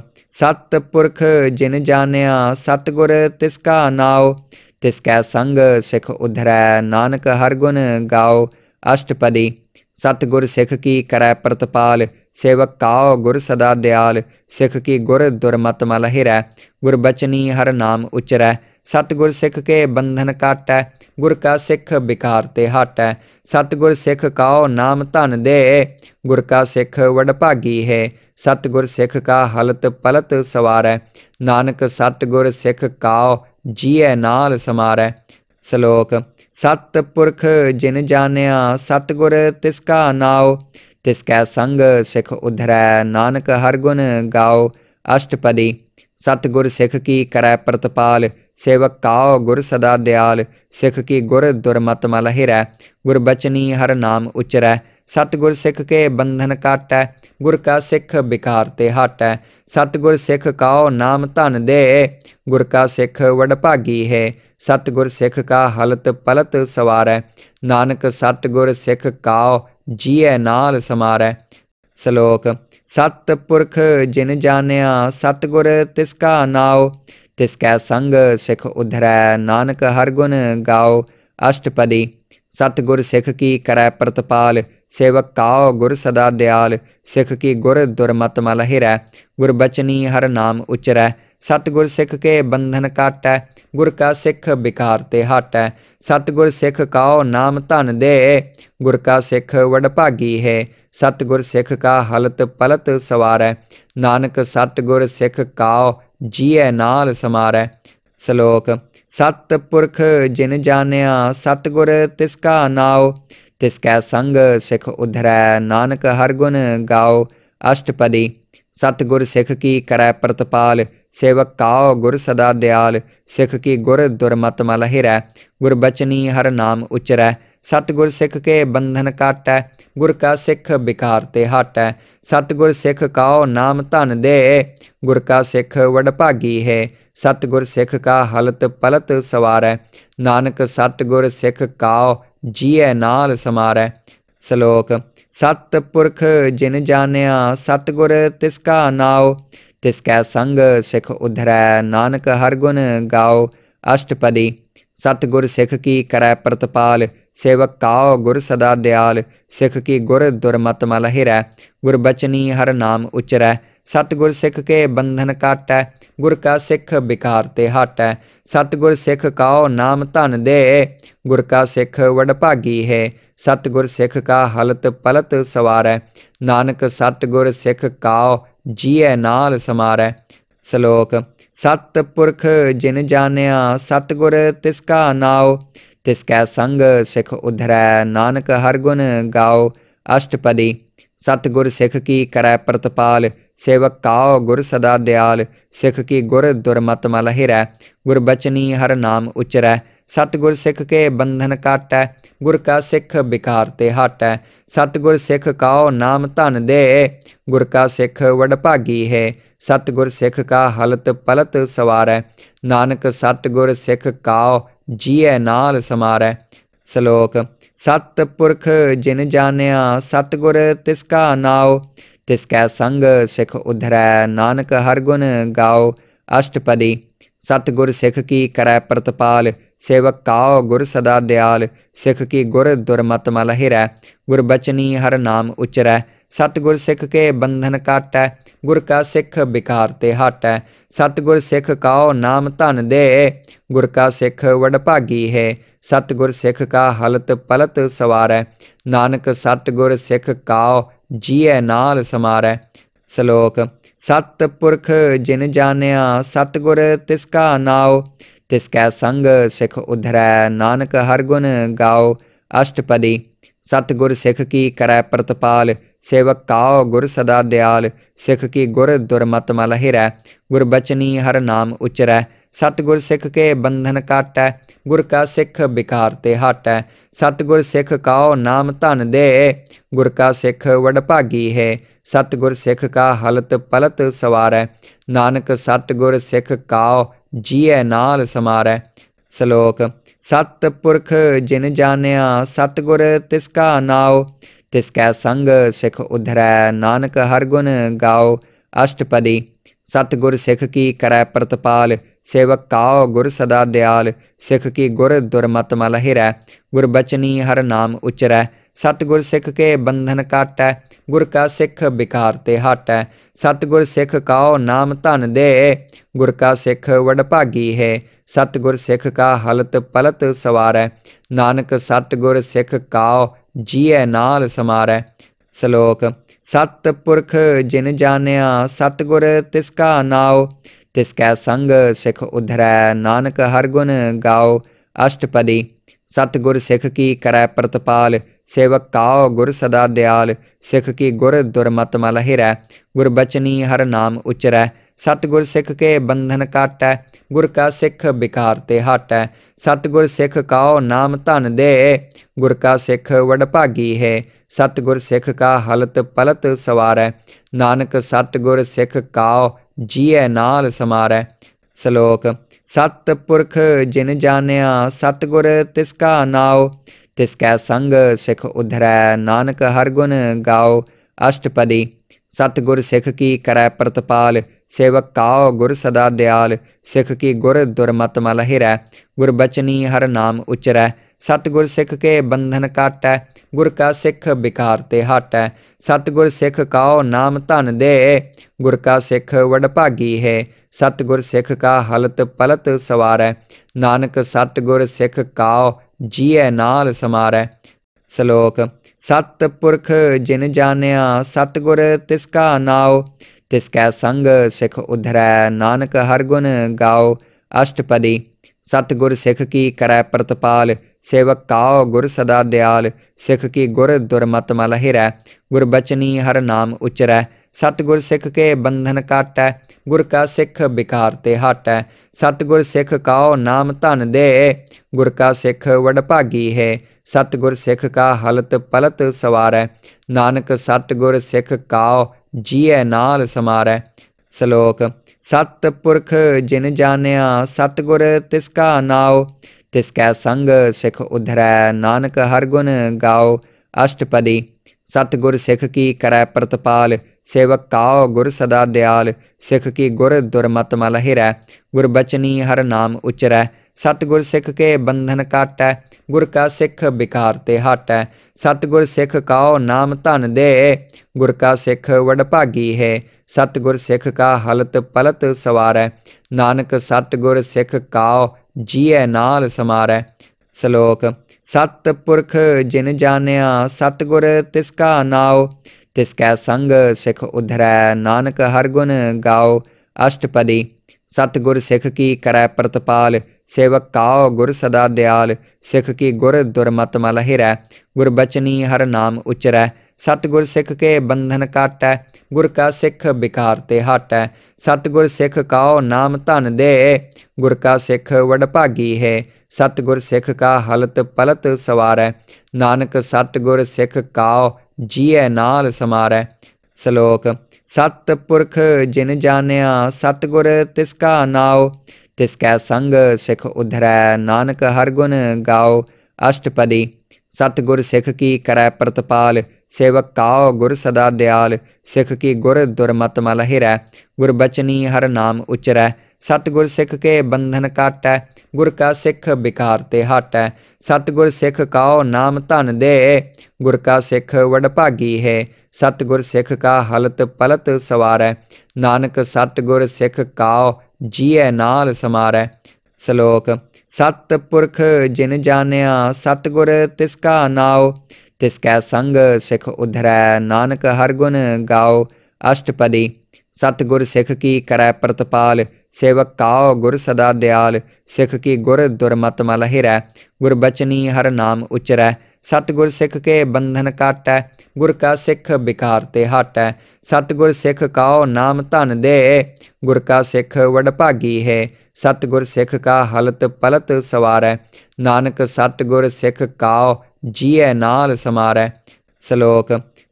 ਸਤ ਪੁਰਖ ਜਿਨ ਜਾਣਿਆ ਸਤ ਗੁਰ ਤਿਸ ਕਾ ਨਾਉ ਤਿਸ ਕੈ ਸੰਗ ਸਿਖ ਉਧਰੈ ਨਾਨਕ ਹਰ ਗੁਣ ਗਾਉ ਅਸ਼ਟਪਦੀ ਸਤ ਗੁਰ ਸਿਖ ਕੀ ਕਰੈ ਪ੍ਰਤਪਾਲ ਸੇਵਕ ਕਾਉ ਗੁਰ ਸਦਾ ਦਿਆਲ ਸਿਖ ਕੀ ਗੁਰ ਦੁਰਮਤ ਮਲ ਹਿਰੈ ਗੁਰ ਬਚਨੀ ਹਰ ਨਾਮ ਉਚਰੈ सतगुर सिख के बंधन काटै गुर का सिख बिखार ते हाटै सतगुर सिख काओ नाम धन दे गुर का सिख वडभागी है सतगुर सिख का हलत पलत सवारै नानक सतगुर सिख काओ जीए नाल समारै ਸ਼ਲੋਕ ਸਤ ਪੁਰਖ ਜਿਨ ਜਾਣਿਆ ਸਤਗੁਰ ਤਿਸ ਕਾ ਨਾਉ ਤਿਸ ਕੈ ਸੰਗ ਸਿਖ ਉਧਰੈ ਨਾਨਕ ਹਰ ਗੁਣ ਗਾਉ ਅਸ਼ਟਪਦੀ ਸਤਗੁਰ ਸਿਖ ਕੀ ਕਰੈ सेवक काओ गुर सदा दयाल सिख की गुर दुर्मत मल हिरै ਹਰ ਨਾਮ ਉਚਰੈ ਸਤ ਸਤਗੁਰ ਸਿੱਖ ਕੇ ਬੰਧਨ ਕਾਟੈ ਗੁਰ ਕਾ ਸਿੱਖ ਵਿਕਾਰ ਤੇ ਹਟੈ ਸਤਗੁਰ ਸਿੱਖ ਕਾਉ ਨਾਮ ਧਨ ਦੇ ਗੁਰ ਕਾ ਸਿੱਖ ਵਡ ਭਾਗੀ ਹੈ ਸਤਗੁਰ ਸਿੱਖ ਕਾ ਹਲਤ ਪਲਤ ਸਵਾਰੈ ਨਾਨਕ ਸਤਗੁਰ ਸਿੱਖ ਕਾਉ ਜੀਐ ਨਾਲ ਸਮਾਰੈ ਸ਼ਲੋਕ ਸਤ ਪੁਰਖ ਜਿਨ ਜਾਣਿਆ ਸਤਗੁਰ ਤਿਸ ਕਾ ਨਾਉ तिसकै संघ सिख उधरै नानक हर गुण गाओ अष्टपदी सतगुर सिख की करै प्रतपाल सेवक काओ गुर सदा दयाल सिख की गुर दुर्मत मल हिरै गुरबचनी हर नाम उचरै सतगुर सिख के बंधन काटै गुर का सिख बिकार ते हटै सतगुर सिख काओ नाम धन दे गुर का सिख वडभागी है सतगुर सिख का हलत पलत सवार नानक सतगुर सिख काओ ਜੀਐ ਨਾਲ ਸਮਾਰੈ ਸ਼ਲੋਕ ਸਤ ਪੁਰਖ ਜਿਨ ਜਾਣਿਆ ਸਤ ਗੁਰ ਤਿਸ ਕਾ ਨਾਉ ਤਿਸ ਕੈ ਸੰਗ ਸਿਖ ਉਧਰੈ ਨਾਨਕ ਹਰ ਗੁਣ ਗਾਉ ਅਸ਼ਟਪਦੀ ਸਤ ਗੁਰ ਸਿਖ ਕੀ ਕਰੈ ਪ੍ਰਤਪਾਲ ਸੇਵਕ ਕਾਉ ਗੁਰ ਸਦਾ ਦਿਆਲ ਸਿਖ ਕੀ ਗੁਰ ਦੁਰਮਤ ਮਲ ਹਿਰੈ ਗੁਰ ਬਚਨੀ ਹਰ ਨਾਮ ਉਚਰੈ सतगुर सिख के बंधन काटै गुर का सिख बिकार ते हाटै सतगुर सिख काओ नाम धन दे गुर का सिख वडभागी है सतगुर सिख का हलत पलत सवारै नानक सतगुर सिख काओ ਜੀਐ ਨਾਲ ਸਮਾਰੈ ਸ਼ਲੋਕ ਸਤ ਪੁਰਖ ਜਿਨ ਜਾਣਿਆ ਸਤਗੁਰ ਤਿਸ ਕਾ ਨਾਉ ਤਿਸ ਕੈ ਸੰਗ ਸਿਖ ਉਧਰੈ ਨਾਨਕ ਹਰ ਗੁਣ ਗਾਓ ਅਸ਼ਟਪਦੀ ਸਤਗੁਰ ਸਿਖ ਕੀ ਕਰੈ सेवक काओ गुर सदा दयाल सिख की गुर दुर्मत मल हिरै ਹਰ ਨਾਮ ਉਚਰੈ उचरै ਸਤਗੁਰ ਸਿੱਖ ਕੇ ਬੰਧਨ ਕਾਟੈ ਗੁਰ ਕਾ ਸਿੱਖ ਵਿਕਾਰ ਤੇ ਹਟੈ ਸਤਗੁਰ ਸਿੱਖ ਕਾਉ ਨਾਮ ਧਨ ਦੇ ਗੁਰ ਕਾ ਸਿੱਖ ਵਡਭਾਗੀ ਹੈ ਸਤਗੁਰ ਸਿੱਖ ਕਾ ਹਲਤ ਪਲਤ ਸਵਾਰੈ ਨਾਨਕ ਸਤਗੁਰ ਸਿੱਖ ਕਾਉ ਜੀਐ ਨਾਲ ਸਮਾਰੈ ਸ਼ਲੋਕ ਸਤ ਪੁਰਖ ਜਿਨ ਜਾਣਿਆ ਸਤਗੁਰ ਤਿਸ ਕਾ ਨਾਉ ਤਿਸ ਕੈ ਸੰਗ ਸਿਖ ਉਧਰੈ ਨਾਨਕ ਹਰ ਗੁਣ ਗਾਓ ਅਸ਼ਟਪਦੀ ਸਤ ਗੁਰ ਸਿਖ ਕੀ ਕਰੈ ਪ੍ਰਤਪਾਲ ਸੇਵਕ ਕਾਉ ਗੁਰ ਸਦਾ ਦਿਆਲ ਸਿਖ ਕੀ ਗੁਰ ਦੁਰਮਤ ਮਲ ਹਿਰੈ ਗੁਰ ਬਚਨੀ ਹਰ ਨਾਮ ਉਚਰੈ ਸਤ ਗੁਰ ਸਿਖ ਕੇ ਬੰਧਨ ਕਾਟੈ ਗੁਰ ਕਾ ਸਿੱਖ ਬਿਕਾਰ ਤੇ ਹਟੈ ਸਤ ਗੁਰ ਸਿਖ ਕਾਉ ਨਾਮ ਧਨ ਦੇ ਗੁਰ ਕਾ ਸਿੱਖ ਵਡ ਭਾਗੀ ਹੈ ਸਤ ਗੁਰ ਸਿਖ ਕਾ ਹਲਤ ਪਲਤ ਸਵਾਰੈ ਨਾਨਕ ਸਤ ਗੁਰ ਸਿਖ ਕਾਉ ਜੀਐ ਨਾਲ ਸਮਾਰੈ ਸ਼ਲੋਕ ਸਤ ਪੁਰਖ ਜਿਨ ਜਾਣਿਆ ਸਤਗੁਰ ਤਿਸ ਕਾ ਨਾਉ ਤਿਸ ਕੈ ਸੰਗ ਸਿਖ ਉਧਰੈ ਨਾਨਕ ਹਰ ਗੁਣ ਗਾਉ ਅਸ਼ਟਪਦੀ ਸਤਗੁਰ ਸਿਖ ਕੀ ਕਰੈ ਪ੍ਰਤਪਾਲ ਸੇਵਕ ਕਾਉ ਗੁਰ ਸਦਾ ਦਿਆਲ ਸਿਖ ਕੀ ਗੁਰ ਦੁਰਮਤ ਮਲ ਹਿਰੈ ਗੁਰ ਬਚਨੀ ਹਰ ਨਾਮ ਉਚਰੈ सतगुर सिख के बंधन है गुर का सिख बिकार ते हाटै सतगुर सिख काओ नाम धन दे गुर का सिख वडभागी है सतगुर सिख का हलत पलत सवारै नानक सतगुर सिख काओ ਜੀਐ ਨਾਲ ਸਮਾਰੈ ਸ਼ਲੋਕ ਸਤ ਪੁਰਖ ਜਿਨ ਜਾਣਿਆ ਸਤ ਗੁਰ ਤਿਸ ਕਾ ਨਾਉ ਤਿਸ ਕੈ ਸੰਗ ਸਿਖ ਉਧਰੈ ਨਾਨਕ ਹਰ ਗੁਣ ਗਾਓ ਅਸ਼ਟਪਦੀ ਸਤ ਗੁਰ ਸਿਖ सेवक काओ गुर सदा दयाल सिख की गुर दुरमत मल हिरै गुरबचनी हर नाम उचरै सतगुर सिख के बंधन काटै गुर का सिख बिकार ते हाटै सतगुर सिख काओ नाम धन दे गुर का सिख वडभागी है सतगुर सिख का हलत पलत सवार नानक सतगुर सिख काओ जीए नाल समारै ਸ਼ਲੋਕ ਸਤ ਪੁਰਖ ਜਿਨ ਜਾਣਿਆ ਸਤਗੁਰ ਤਿਸ ਕਾ ਤਿਸ ਕੈ ਸੰਗ ਸਿਖ ਉਧਰੈ ਨਾਨਕ ਹਰ ਗੁਣ ਗਾਓ ਅਸ਼ਟਪਦੀ ਸਤਗੁਰ ਸਿਖ ਕੀ ਕਰੈ ਪ੍ਰਤਪਾਲ ਸੇਵਕ ਕਾਉ ਗੁਰ ਸਦਾ ਦਿਆਲ ਸਿਖ ਕੀ ਗੁਰ ਦੁਰਮਤ ਮਲ ਹਿਰੈ ਗੁਰ ਬਚਨੀ ਹਰ ਨਾਮ ਉਚਰੈ ਸਤਗੁਰ ਸਿੱਖ ਕੇ ਬੰਧਨ ਕਾਟੈ ਗੁਰ ਕਾ ਸਿੱਖ ਵਿਕਾਰ ਤੇ ਹਟੈ ਸਤਗੁਰ ਸਿੱਖ ਕਾਉ ਨਾਮ ਧਨ ਦੇ ਗੁਰ ਕਾ ਸਿੱਖ ਵਡਭਾਗੀ ਹੈ ਸਤਗੁਰ ਸਿੱਖ ਕਾ ਹਲਤ ਪਲਤ ਸਵਾਰੈ ਨਾਨਕ ਸਤਗੁਰ ਸਿੱਖ ਕਾਉ ਜੀਐ ਨਾਲ ਸਮਾਰੈ ਸ਼ਲੋਕ ਸਤ ਪੁਰਖ ਜਿਨ ਜਾਣਿਆ ਸਤ ਗੁਰ ਤਿਸ ਕਾ ਨਾਉ ਤਿਸ ਕੈ ਸੰਗ ਸਿਖ ਉਧਰੈ ਨਾਨਕ ਹਰ ਗੁਣ ਗਾਓ ਅਸ਼ਟਪਦੀ ਸਤ ਗੁਰ ਸਿਖ ਕੀ ਕਰੈ ਪ੍ਰਤਪਾਲ ਸੇਵਕ ਕਾਉ ਗੁਰ ਸਦਾ ਦਿਆਲ ਸਿਖ ਕੀ ਗੁਰ ਦੁਰਮਤ ਮਲ ਹਿਰੈ ਗੁਰ ਬਚਨੀ ਹਰ ਨਾਮ ਉਚਰੈ सतगुर सिख के बंधन काटै गुर का सिख बिकार ते हाटै सतगुर सिख काओ नाम धन दे गुर का सिख वडभागी है सतगुर सिख का हलत पलत सवारै नानक सतगुर सिख काओ जीए नाल समारै ਸ਼ਲੋਕ ਸਤ ਪੁਰਖ ਜਿਨ ਜਾਣਿਆ ਸਤਗੁਰ ਤਿਸ ਕਾ ਨਾਉ ਤਿਸ ਕੈ ਸੰਗ ਸਿਖ ਉਧਰੈ ਨਾਨਕ ਹਰ ਗੁਣ ਗਾਓ ਅਸ਼ਟਪਦੀ ਸਤਗੁਰ ਸਿਖ ਕੀ ਕਰੈ सेवक ताओ गुर सदा दयाल सिख की गुर दुर्मत मल हिरै ਹਰ ਨਾਮ ਉਚਰੈ उचरै ਸਤਗੁਰ ਸਿੱਖ ਕੇ ਬੰਧਨ ਕਾਟੈ ਗੁਰ ਕਾ ਸਿੱਖ ਵਿਕਾਰ ਤੇ ਹਟੈ ਸਤਗੁਰ ਸਿੱਖ ਕਾਉ ਨਾਮ ਧਨ ਦੇ ਗੁਰ ਕਾ ਸਿੱਖ ਵਡਭਾਗੀ ਹੈ ਸਤਗੁਰ ਸਿੱਖ ਕਾ ਹਲਤ ਪਲਤ ਸਵਾਰੈ ਨਾਨਕ ਸਤਗੁਰ ਸਿੱਖ ਕਾਉ ਜੀਐ ਨਾਲ ਸਮਾਰੈ ਸ਼ਲੋਕ ਸਤ ਪੁਰਖ ਜਿਨ ਜਾਣਿਆ ਸਤਗੁਰ ਤਿਸ ਕਾ ਨਾਉ ਤਿਸ ਕੈ ਸੰਗ ਸਿਖ ਉਧਰੈ ਨਾਨਕ ਹਰ ਗੁਣ ਗਾਓ ਅਸ਼ਟਪਦੀ ਸਤ ਗੁਰ ਸਿਖ ਕੀ ਕਰੈ ਪ੍ਰਤਪਾਲ ਸੇਵਕ ਕਾਉ ਗੁਰ ਸਦਾ ਦਿਆਲ ਸਿਖ ਕੀ ਗੁਰ ਦੁਰਮਤ ਮਲ ਹਿਰੈ ਗੁਰ ਬਚਨੀ ਹਰ ਨਾਮ ਉਚਰੈ ਸਤ ਗੁਰ ਸਿਖ ਕੇ ਬੰਧਨ ਕਾਟੈ ਗੁਰ ਕਾ ਸਿਖ ਵਿਕਾਰ ਤੇ ਹਟੈ ਸਤ ਗੁਰ ਸਿਖ ਕਾਉ ਨਾਮ ਧਨ ਦੇ ਗੁਰ ਕਾ ਸਿਖ ਵਡ ਭਾਗੀ ਹੈ ਸਤ ਗੁਰ ਸਿਖ ਕਾ ਹਲਤ ਪਲਤ ਸਵਾਰੈ ਨਾਨਕ ਸਤ ਗੁਰ ਸਿਖ ਕਾਉ ਜੀਐ ਨਾਲ ਸਮਾਰੈ ਸ਼ਲੋਕ ਸਤ ਪੁਰਖ ਜਿਨ ਜਾਣਿਆ ਸਤ ਗੁਰ ਤਿਸ ਕਾ ਨਾਉ ਤਿਸ ਕੈ ਸੰਗ ਸਿਖ ਉਧਰੈ ਨਾਨਕ ਹਰ ਗੁਣ ਗਾਉ ਅਸ਼ਟਪਦੀ ਸਤ ਗੁਰ ਸਿਖ ਕੀ ਕਰੈ ਪ੍ਰਤਪਾਲ ਸੇਵਕ ਕਾਉ ਗੁਰ ਸਦਾ ਦਿਆਲ ਸਿਖ ਕੀ ਗੁਰ ਦੁਰਮਤ ਮਲ ਹਿਰੈ ਗੁਰ ਬਚਨੀ ਹਰ ਨਾਮ ਉਚਰੈ सतगुर सिख के बंधन काटै ਗੁਰ ਕਾ ਸਿੱਖ ਬਿਕਾਰ ਤੇ ਹਟੈ ਸਤਗੁਰ ਸਿੱਖ ਕਾਓ ਨਾਮ ਧਨ ਦੇ ਗੁਰ ਕਾ ਸਿੱਖ ਵਡਭਾਗੀ ਹੈ ਸਤਗੁਰ ਸਿੱਖ ਕਾ ਹਲਤ ਪਲਤ ਸਵਾਰੈ ਨਾਨਕ ਸਤਗੁਰ ਸਿੱਖ ਕਾਓ ਜੀਐ ਨਾਲ ਸਮਾਰੈ ਸ਼ਲੋਕ ਸਤ ਪੁਰਖ ਜਿਨ ਜਾਣਿਆ ਸਤਗੁਰ ਤਿਸ ਕਾ ਨਾਉ ਤਿਸ ਕੈ ਸੰਗ ਸਿੱਖ ਉਧਰੈ ਨਾਨਕ ਹਰ ਗੁਣ ਗਾਓ ਅਸ਼ਟਪਦੀ ਸਤਗੁਰ ਸਿੱਖ ਕੀ ਕਰੈ ਪ੍ਰਤਪਾਲ सेवक काओ गुर सदा दयाल सिख की गुर दुर्मत मल हिरै ਹਰ ਨਾਮ ਉਚਰੈ उचरै ਸਤਗੁਰ ਸਿੱਖ ਕੇ ਬੰਧਨ ਕਾਟੈ ਗੁਰ ਕਾ ਸਿੱਖ ਵਿਕਾਰ ਤੇ ਹਟੈ ਸਤਗੁਰ ਸਿੱਖ ਕਾ ਨਾਮ ਧਨ ਦੇ ਗੁਰ ਕਾ ਸਿੱਖ ਵਡਭਾਗੀ ਹੈ ਸਤਗੁਰ ਸਿੱਖ ਕਾ ਹਲਤ ਪਲਤ ਸਵਾਰੈ ਨਾਨਕ ਸਤਗੁਰ ਸਿੱਖ ਕਾ ਜੀਐ ਨਾਲ ਸਮਾਰੈ ਸ਼ਲੋਕ ਸਤ ਪੁਰਖ ਜਿਨ ਜਾਣਿਆ ਸਤਗੁਰ ਤਿਸ ਕਾ ਨਾਉ तिसकै संग सिख उधरै नानक हर गुण गाओ अष्टपदी सतगुर सिख की करै प्रतपाल सेवक काओ गुर सदा दयाल सिख की गुर दुर्मत मल हिरै गुरबचनी हर नाम उचरै सतगुर सिख के बंधन काटै गुर का सिख बिकार ते हटै सतगुर सिख काओ नाम धन दे गुर का सिख वडभागी है सतगुर सिख का हलत पलत सवार नानक सतगुर सिख काओ ਜੀਐ ਨਾਲ ਸਮਾਰੈ ਸ਼ਲੋਕ ਸਤ ਪੁਰਖ ਜਿਨ ਜਾਣਿਆ ਸਤ ਗੁਰ ਤਿਸ ਕਾ ਨਾਉ ਤਿਸ ਕੈ ਸੰਗ ਸਿਖ ਉਧਰੈ ਨਾਨਕ ਹਰ ਗੁਣ ਗਾਉ ਅਸ਼ਟਪਦੀ ਸਤ ਗੁਰ ਸਿਖ ਕੀ ਕਰੈ ਪ੍ਰਤਪਾਲ ਸੇਵਕ ਕਾਉ ਗੁਰ ਸਦਾ ਦਿਆਲ ਸਿਖ ਕੀ ਗੁਰ ਦੁਰਮਤ ਮਲ ਹਿਰੈ ਗੁਰ ਬਚਨੀ ਹਰ ਨਾਮ ਉਚਰੈ सतगुर सिख के बंधन काटै गुर का सिख बिकार ते हाटै सतगुर सिख काओ नाम धन दे गुर का सिख वडभागी है सतगुर सिख का हलत पलत सवारै नानक सतगुर सिख काओ ਜੀਐ ਨਾਲ ਸਮਾਰੈ ਸ਼ਲੋਕ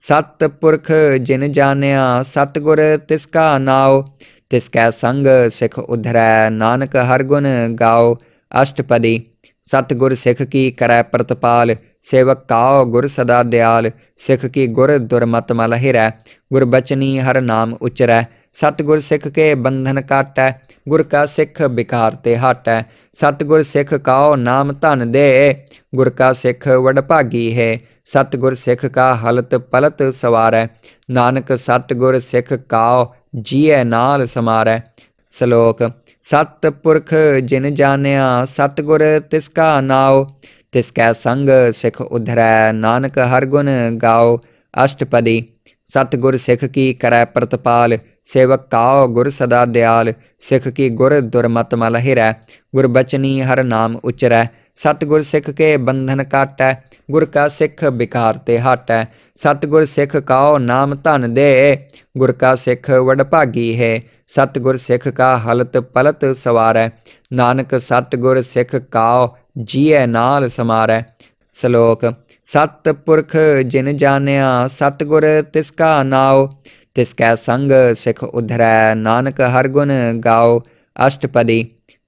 ਸਤ ਪੁਰਖ ਜਿਨ ਜਾਣਿਆ ਸਤਗੁਰ ਤਿਸ ਕਾ ਨਾਉ ਤਿਸ ਕੈ ਸੰਗ ਸਿਖ ਉਧਰੈ ਨਾਨਕ ਹਰ ਗੁਣ ਗਾਓ ਅਸ਼ਟਪਦੀ ਸਤਗੁਰ ਸਿਖ ਕੀ ਕਰੈ सेवक काओ गुर सदा दयाल सिख की गुर दुर्मत मल हिरै ਹਰ ਨਾਮ ਉਚਰੈ उचरै ਸਤਗੁਰ ਸਿੱਖ ਕੇ ਬੰਧਨ ਕਾਟੈ ਗੁਰ ਕਾ ਸਿੱਖ ਵਿਕਾਰ ਤੇ ਹਟੈ ਸਤਗੁਰ ਸਿੱਖ ਕਾਉ ਨਾਮ ਧਨ ਦੇ ਗੁਰ ਕਾ ਸਿੱਖ ਵਡਭਾਗੀ ਹੈ ਸਤਗੁਰ ਸਿੱਖ ਕਾ ਹਲਤ ਪਲਤ ਸਵਾਰੈ ਨਾਨਕ ਸਤਗੁਰ ਸਿੱਖ ਕਾਉ ਜੀਐ ਨਾਲ ਸਮਾਰੈ ਸ਼ਲੋਕ ਸਤ ਪੁਰਖ ਜਿਨ ਜਾਣਿਆ ਸਤਗੁਰ ਤਿਸ ਕਾ ਨਾਉ ਤਿਸ ਕੈ ਸੰਗ ਸਿਖ ਉਧਰੈ ਨਾਨਕ ਹਰ ਗੁਣ ਗਾਓ ਅਸ਼ਟਪਦੀ ਸਤ ਗੁਰ ਸਿਖ ਕੀ ਕਰੈ ਪ੍ਰਤਪਾਲ ਸੇਵਕ ਕਾਉ ਗੁਰ ਸਦਾ ਦਿਆਲ ਸਿਖ ਕੀ ਗੁਰ ਦੁਰਮਤ ਮਲ ਹਿਰੈ ਗੁਰ ਬਚਨੀ ਹਰ ਨਾਮ ਉਚਰੈ ਸਤ ਗੁਰ ਸਿਖ ਕੇ ਬੰਧਨ ਕਾਟੈ ਗੁਰ ਕਾ ਸਿੱਖ ਬਿਕਾਰ ਤੇ ਹਟੈ ਸਤ ਗੁਰ ਸਿਖ ਕਾਉ ਨਾਮ ਧਨ ਦੇ ਗੁਰ ਕਾ ਸਿੱਖ ਵਡ ਭਾਗੀ ਹੈ ਸਤ ਗੁਰ ਸਿਖ ਕਾ ਹਲਤ ਪਲਤ ਸਵਾਰੈ ਨਾਨਕ ਸਤ ਗੁਰ ਸਿਖ ਕਾਉ ਜੀਐ ਨਾਲ ਸਮਾਰੈ ਸ਼ਲੋਕ ਸਤ ਪੁਰਖ ਜਿਨ ਜਾਣਿਆ ਸਤਗੁਰ ਤਿਸ ਕਾ ਨਾਉ ਤਿਸ ਕੈ ਸੰਗ ਸਿਖ ਉਧਰੈ ਨਾਨਕ ਹਰ ਗੁਣ ਗਾਉ ਅਸ਼ਟਪਦੀ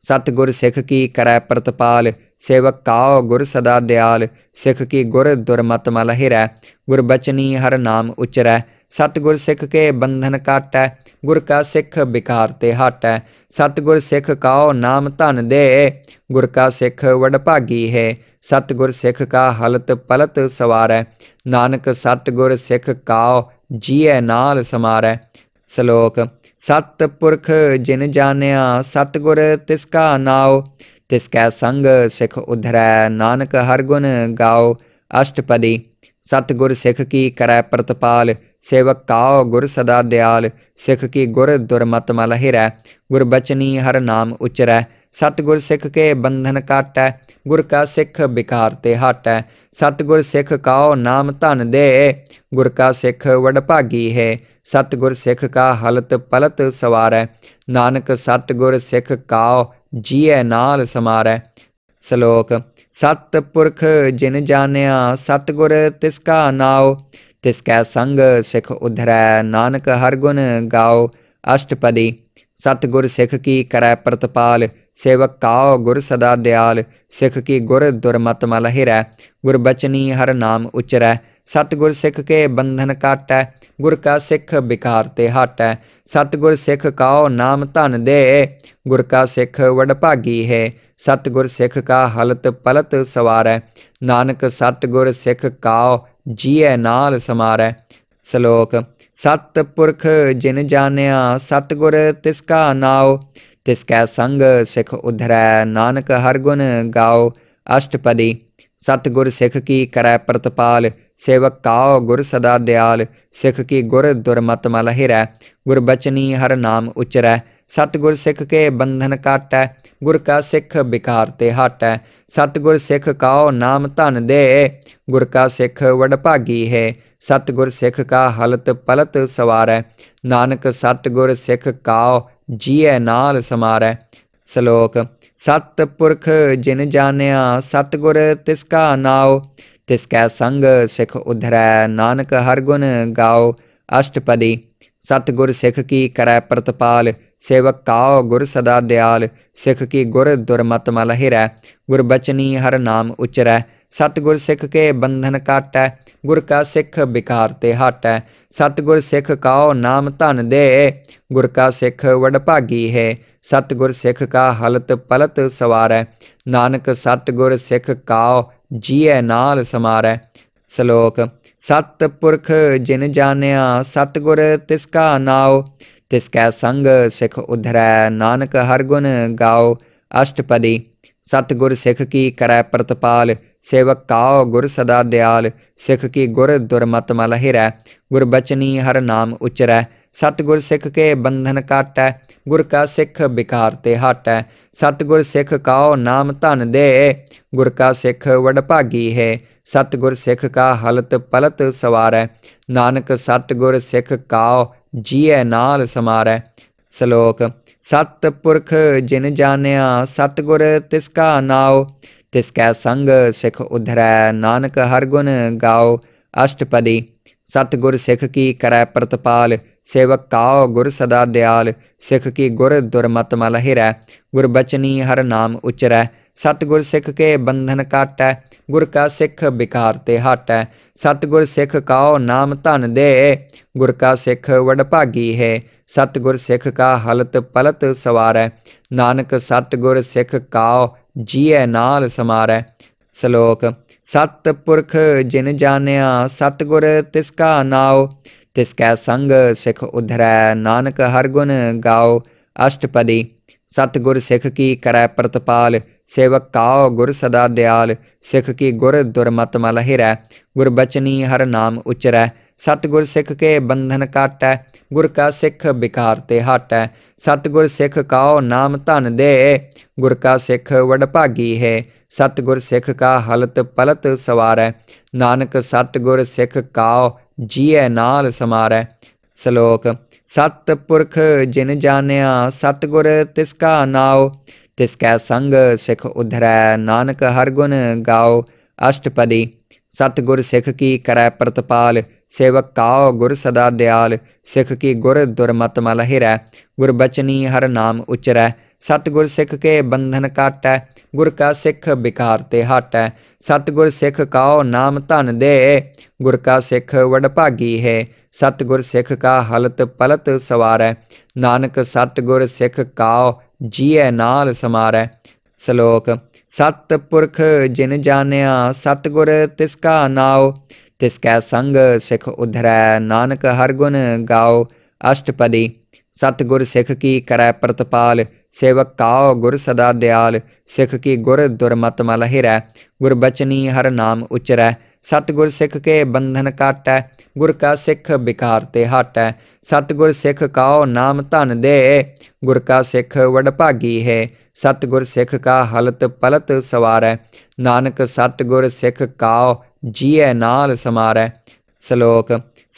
ਸਤਗੁਰ ਸਿਖ ਕੀ ਕਰੈ ਪ੍ਰਤਪਾਲ ਸੇਵਕ ਕਾਉ ਗੁਰ ਸਦਾ ਦਿਆਲ ਸਿਖ ਕੀ ਗੁਰ ਦੁਰਮਤ ਮਲਹਿਰੈ ਗੁਰ ਬਚਨੀ ਹਰ ਨਾਮ ਉਚਰੈ सतगुर सिख के बंधन काटै गुर का सिख बिकार ते हाटै सतगुर सिख काओ नाम धन दे गुर का सिख वडभागी है सतगुर सिख का हलत पलत सवारै नानक सतगुर सिख काओ ਜੀਐ ਨਾਲ ਸਮਾਰੈ ਸ਼ਲੋਕ ਸਤ ਪੁਰਖ ਜਿਨ ਜਾਣਿਆ ਸਤਗੁਰ ਤਿਸ ਕਾ ਨਾਉ ਤਿਸ ਕੈ ਸੰਗ ਸਿਖ ਉਧਰੈ ਨਾਨਕ ਹਰ ਗੁਣ ਗਾਓ ਅਸ਼ਟਪਦੀ ਸਤਗੁਰ ਸਿਖ ਕੀ ਕਰੈ सेवक काओ गुर सदा दयाल सिख की गुर दुरमत मल हिरै गुरबचनी हर नाम उचरै सतगुर सिख के बंधन काटै गुर का सिख बिकार ते हाटै सतगुर सिख काओ नाम धन दे गुर का सिख वडभागी है सतगुर सिख का हलत पलत सवार नानक सतगुर सिख काओ जीए नाल समारै ਸ਼ਲੋਕ ਸਤ ਪੁਰਖ ਜਿਨ ਜਾਣਿਆ ਸਤਗੁਰ ਤਿਸ ਕਾ ਤਿਸ ਕੈ ਸੰਗ ਸਿਖ ਉਧਰੈ ਨਾਨਕ ਹਰ ਗੁਣ ਗਾਓ ਅਸ਼ਟਪਦੀ ਸਤਗੁਰ ਸਿਖ ਕੀ ਕਰੈ ਪ੍ਰਤਪਾਲ ਸੇਵਕ ਕਾਉ ਗੁਰ ਸਦਾ ਦਿਆਲ ਸਿਖ ਕੀ ਗੁਰ ਦੁਰਮਤ ਮਲ ਹਿਰੈ ਗੁਰ ਬਚਨੀ ਹਰ ਨਾਮ ਉਚਰੈ ਸਤਗੁਰ ਸਿੱਖ ਕੇ ਬੰਧਨ ਕਾਟੈ ਗੁਰ ਕਾ ਸਿੱਖ ਵਿਕਾਰ ਤੇ ਹਟੈ ਸਤਗੁਰ ਸਿੱਖ ਕਾਉ ਨਾਮ ਧਨ ਦੇ ਗੁਰ ਕਾ ਸਿੱਖ ਵਡ ਭਾਗੀ ਹੈ ਸਤਗੁਰ ਸਿੱਖ ਕਾ ਹਲਤ ਪਲਤ ਸਵਾਰੈ ਨਾਨਕ ਸਤਗੁਰ ਸਿੱਖ ਕਾਉ ਜੀਐ ਨਾਲ ਸਮਾਰੈ ਸ਼ਲੋਕ ਸਤ ਪੁਰਖ ਜਿਨ ਜਾਣਿਆ ਗੁਰ ਤਿਸ ਕਾ ਨਾਉ ਤਿਸ ਕੈ ਸੰਗ ਸਿਖ ਉਧਰੈ ਨਾਨਕ ਹਰ ਗੁਣ ਗਾਉ ਅਸ਼ਟਪਦੀ ਗੁਰ ਸਿਖ ਕੀ ਕਰੈ ਪ੍ਰਤਪਾਲ ਸੇਵਕ ਕਾਉ ਗੁਰ ਸਦਾ ਦਿਆਲ ਸਿਖ ਕੀ ਗੁਰ ਦੁਰਮਤ ਮਲਹਿਰੈ ਗੁਰ ਬਚਨੀ ਹਰ ਨਾਮ ਉਚਰੈ सतगुर सिख के बंधन काटै गुर का सिख बिकार ते हाटै सतगुर सिख काओ नाम धन दे गुर का सिख वडभागी है सतगुर सिख का हलत पलत सवारै नानक सतगुर सिख काओ जीए नाल समारै ਸ਼ਲੋਕ ਸਤ ਪੁਰਖ ਜਿਨ ਜਾਣਿਆ ਸਤਗੁਰ ਤਿਸ ਕਾ ਨਾਉ ਤਿਸ ਕੈ ਸੰਗ ਸਿਖ ਉਧਰੈ ਨਾਨਕ ਹਰ ਗੁਣ ਗਾਓ ਅਸ਼ਟਪਦੀ ਸਤਗੁਰ ਸਿਖ ਕੀ ਕਰੈ ਸੇਵਕ ਕਾਉ ਗੁਰ ਸਦਾ ਦਿਆਲ ਸਿੱਖ ਕੀ ਗੁਰ ਦੁਰਮਤ ਮਲ ਹਿਰੈ ਗੁਰ ਬਚਨੀ ਹਰ ਨਾਮ ਉਚਰੈ ਸਤਗੁਰ ਸਿੱਖ ਕੇ ਬੰਧਨ ਕਾਟੈ ਗੁਰ ਕਾ ਸਿੱਖ ਵਿਕਾਰ ਤੇ ਹਟੈ ਸਤਗੁਰ ਸਿੱਖ ਕਾਉ ਨਾਮ ਧਨ ਦੇ ਗੁਰ ਕਾ ਸਿੱਖ ਵਡ ਭਾਗੀ ਹੈ ਸਤਗੁਰ ਸਿੱਖ ਕਾ ਹਲਤ ਪਲਤ ਸਵਾਰੈ ਨਾਨਕ ਸਤਗੁਰ ਸਿੱਖ ਕਾਉ ਜੀਐ ਨਾਲ ਸਮਾਰੈ ਸ਼ਲੋਕ ਸਤ ਪੁਰਖ ਜਿਨ ਜਾਣਿਆ ਸਤਗੁਰ ਤਿਸ ਕਾ ਨਾਉ ਤਿਸ ਕੈ ਸੰਗ ਸਿਖ ਉਧਰੈ ਨਾਨਕ ਹਰ ਗੁਣ ਗਾਓ ਅਸ਼ਟਪਦੀ ਸਤ ਗੁਰ ਸਿਖ ਕੀ ਕਰੈ ਪ੍ਰਤਪਾਲ ਸੇਵਕ ਕਾਉ ਗੁਰ ਸਦਾ ਦਿਆਲ ਸਿਖ ਕੀ ਗੁਰ ਦੁਰਮਤ ਮਲ ਹਿਰੈ ਗੁਰ ਬਚਨੀ ਹਰ ਨਾਮ ਉਚਰੈ ਸਤ ਗੁਰ ਸਿਖ ਕੇ ਬੰਧਨ ਕਾਟੈ ਗੁਰ ਕਾ ਸਿਖ ਵਿਕਾਰ ਤੇ ਹਟੈ ਸਤ ਗੁਰ ਸਿਖ ਕਾਉ ਨਾਮ ਧਨ ਦੇ ਗੁਰ ਕਾ ਸਿਖ ਵਡ ਭਾਗੀ ਹੈ ਸਤ ਗੁਰ ਸਿਖ ਕਾ ਹਲਤ ਪਲਤ ਸਵਾਰੈ ਨਾਨਕ ਸਤ ਗੁਰ ਸਿਖ ਕਾਉ ਜੀਐ ਨਾਲ ਸਮਾਰੈ ਸ਼ਲੋਕ ਸਤ ਪੁਰਖ ਜਿਨ ਜਾਣਿਆ ਸਤ ਗੁਰ ਤਿਸ ਕਾ ਨਾਉ ਤਿਸ ਕੈ ਸੰਗ ਸਿਖ ਉਧਰੈ ਨਾਨਕ ਹਰ ਗੁਣ ਗਾਓ ਅਸ਼ਟਪਦੀ ਸਤ ਗੁਰ ਸਿਖ ਕੀ ਕਰੈ ਪ੍ਰਤਪਾਲ सेवक काओ गुर सदा दयाल सिख की गुर दुर्मत मल हिरै गुरबचनी हर नाम उचरै सतगुर सिख के बंधन काटै ਗੁਰ ਕਾ ਸਿੱਖ ਵਿਕਾਰ ਤੇ ਹਟੈ ਸਤਗੁਰ ਸਿੱਖ ਕਾਓ ਨਾਮ ਧਨ ਦੇ ਗੁਰ ਕਾ ਸਿੱਖ ਵਡਭਾਗੀ ਹੈ ਸਤਗੁਰ ਸਿੱਖ ਕਾ ਹਲਤ ਪਲਤ ਸਵਾਰੈ ਨਾਨਕ ਸਤਗੁਰ ਸਿੱਖ ਕਾਓ ਜੀਐ ਨਾਲ ਸਮਾਰੈ ਸ਼ਲੋਕ ਸਤ ਪੁਰਖ ਜਿਨ ਜਾਣਿਆ ਸਤਗੁਰ ਤਿਸ ਕਾ ਨਾਉ ਤਿਸ ਕੈ ਸੰਗ ਸਿੱਖ ਉਧਰੈ ਨਾਨਕ ਹਰ ਗੁਣ ਗਾਓ ਅਸ਼ਟਪਦੀ ਸਤਗੁਰ ਸਿੱਖ ਕੀ ਕਰੈ ਪ੍ਰਤਪਾਲ सेवक काओ गुर सदा दयाल सिख की गुर दुर्मत मल हिरै ਹਰ ਨਾਮ ਉਚਰੈ उचरै ਸਤਗੁਰ ਸਿੱਖ ਕੇ ਬੰਧਨ ਕਾਟੈ ਗੁਰ ਕਾ ਸਿੱਖ ਵਿਕਾਰ ਤੇ ਹਟੈ ਸਤਗੁਰ ਸਿੱਖ ਕਾ ਨਾਮ ਧਨ ਦੇ ਗੁਰ ਕਾ ਸਿੱਖ ਵਡ ਭਾਗੀ ਹੈ ਸਤਗੁਰ ਸਿੱਖ ਕਾ ਹਲਤ ਪਲਤ ਸਵਾਰੈ ਨਾਨਕ ਸਤਗੁਰ ਸਿੱਖ ਕਾ ਜੀਐ ਨਾਲ ਸਮਾਰੈ ਸ਼ਲੋਕ ਸਤ ਪੁਰਖ ਜਿਨ ਜਾਣਿਆ ਸਤਗੁਰ ਤਿਸ ਕਾ ਨਾਉ तिसकै संग सिख उधरै नानक हर गुण गाओ अष्टपदी सतगुर सिख की करै प्रतपाल सेवक काओ गुर सदा दयाल सिख की गुर दुर्मत मल हिरै गुरबचनी हर नाम उचरै सतगुर सिख के बंधन काटै गुर का सिख बिकार ते हटै सतगुर सिख काओ नाम धन दे गुर का सिख वडभागी है सतगुर सिख का हलत पलत सवार नानक सतगुर सिख काओ ਜੀਐ ਨਾਲ ਸਮਾਰੈ ਸ਼ਲੋਕ ਸਤ ਪੁਰਖ ਜਿਨ ਜਾਣਿਆ ਸਤ ਗੁਰ ਤਿਸ ਕਾ ਨਾਉ ਤਿਸ ਕੈ ਸੰਗ ਸਿਖ ਉਧਰੈ ਨਾਨਕ ਹਰ ਗੁਣ ਗਾਓ ਅਸ਼ਟਪਦੀ ਸਤ ਗੁਰ ਸਿਖ ਕੀ ਕਰੈ ਪ੍ਰਤਪਾਲ सेवक काओ गुर सदा दयाल सिख की गुर दुर्मत मल हिरै गुरबचनी हर नाम उचरै सतगुर सिख के बंधन काटै गुर का सिख बिकार ते हाटै सतगुर सिख काओ नाम धन दे गुर का सिख वडभागी है सतगुर सिख का हलत पलत सवारै नानक सतगुर सिख काओ ਜੀਐ ਨਾਲ ਸਮਾਰੈ ਸ਼ਲੋਕ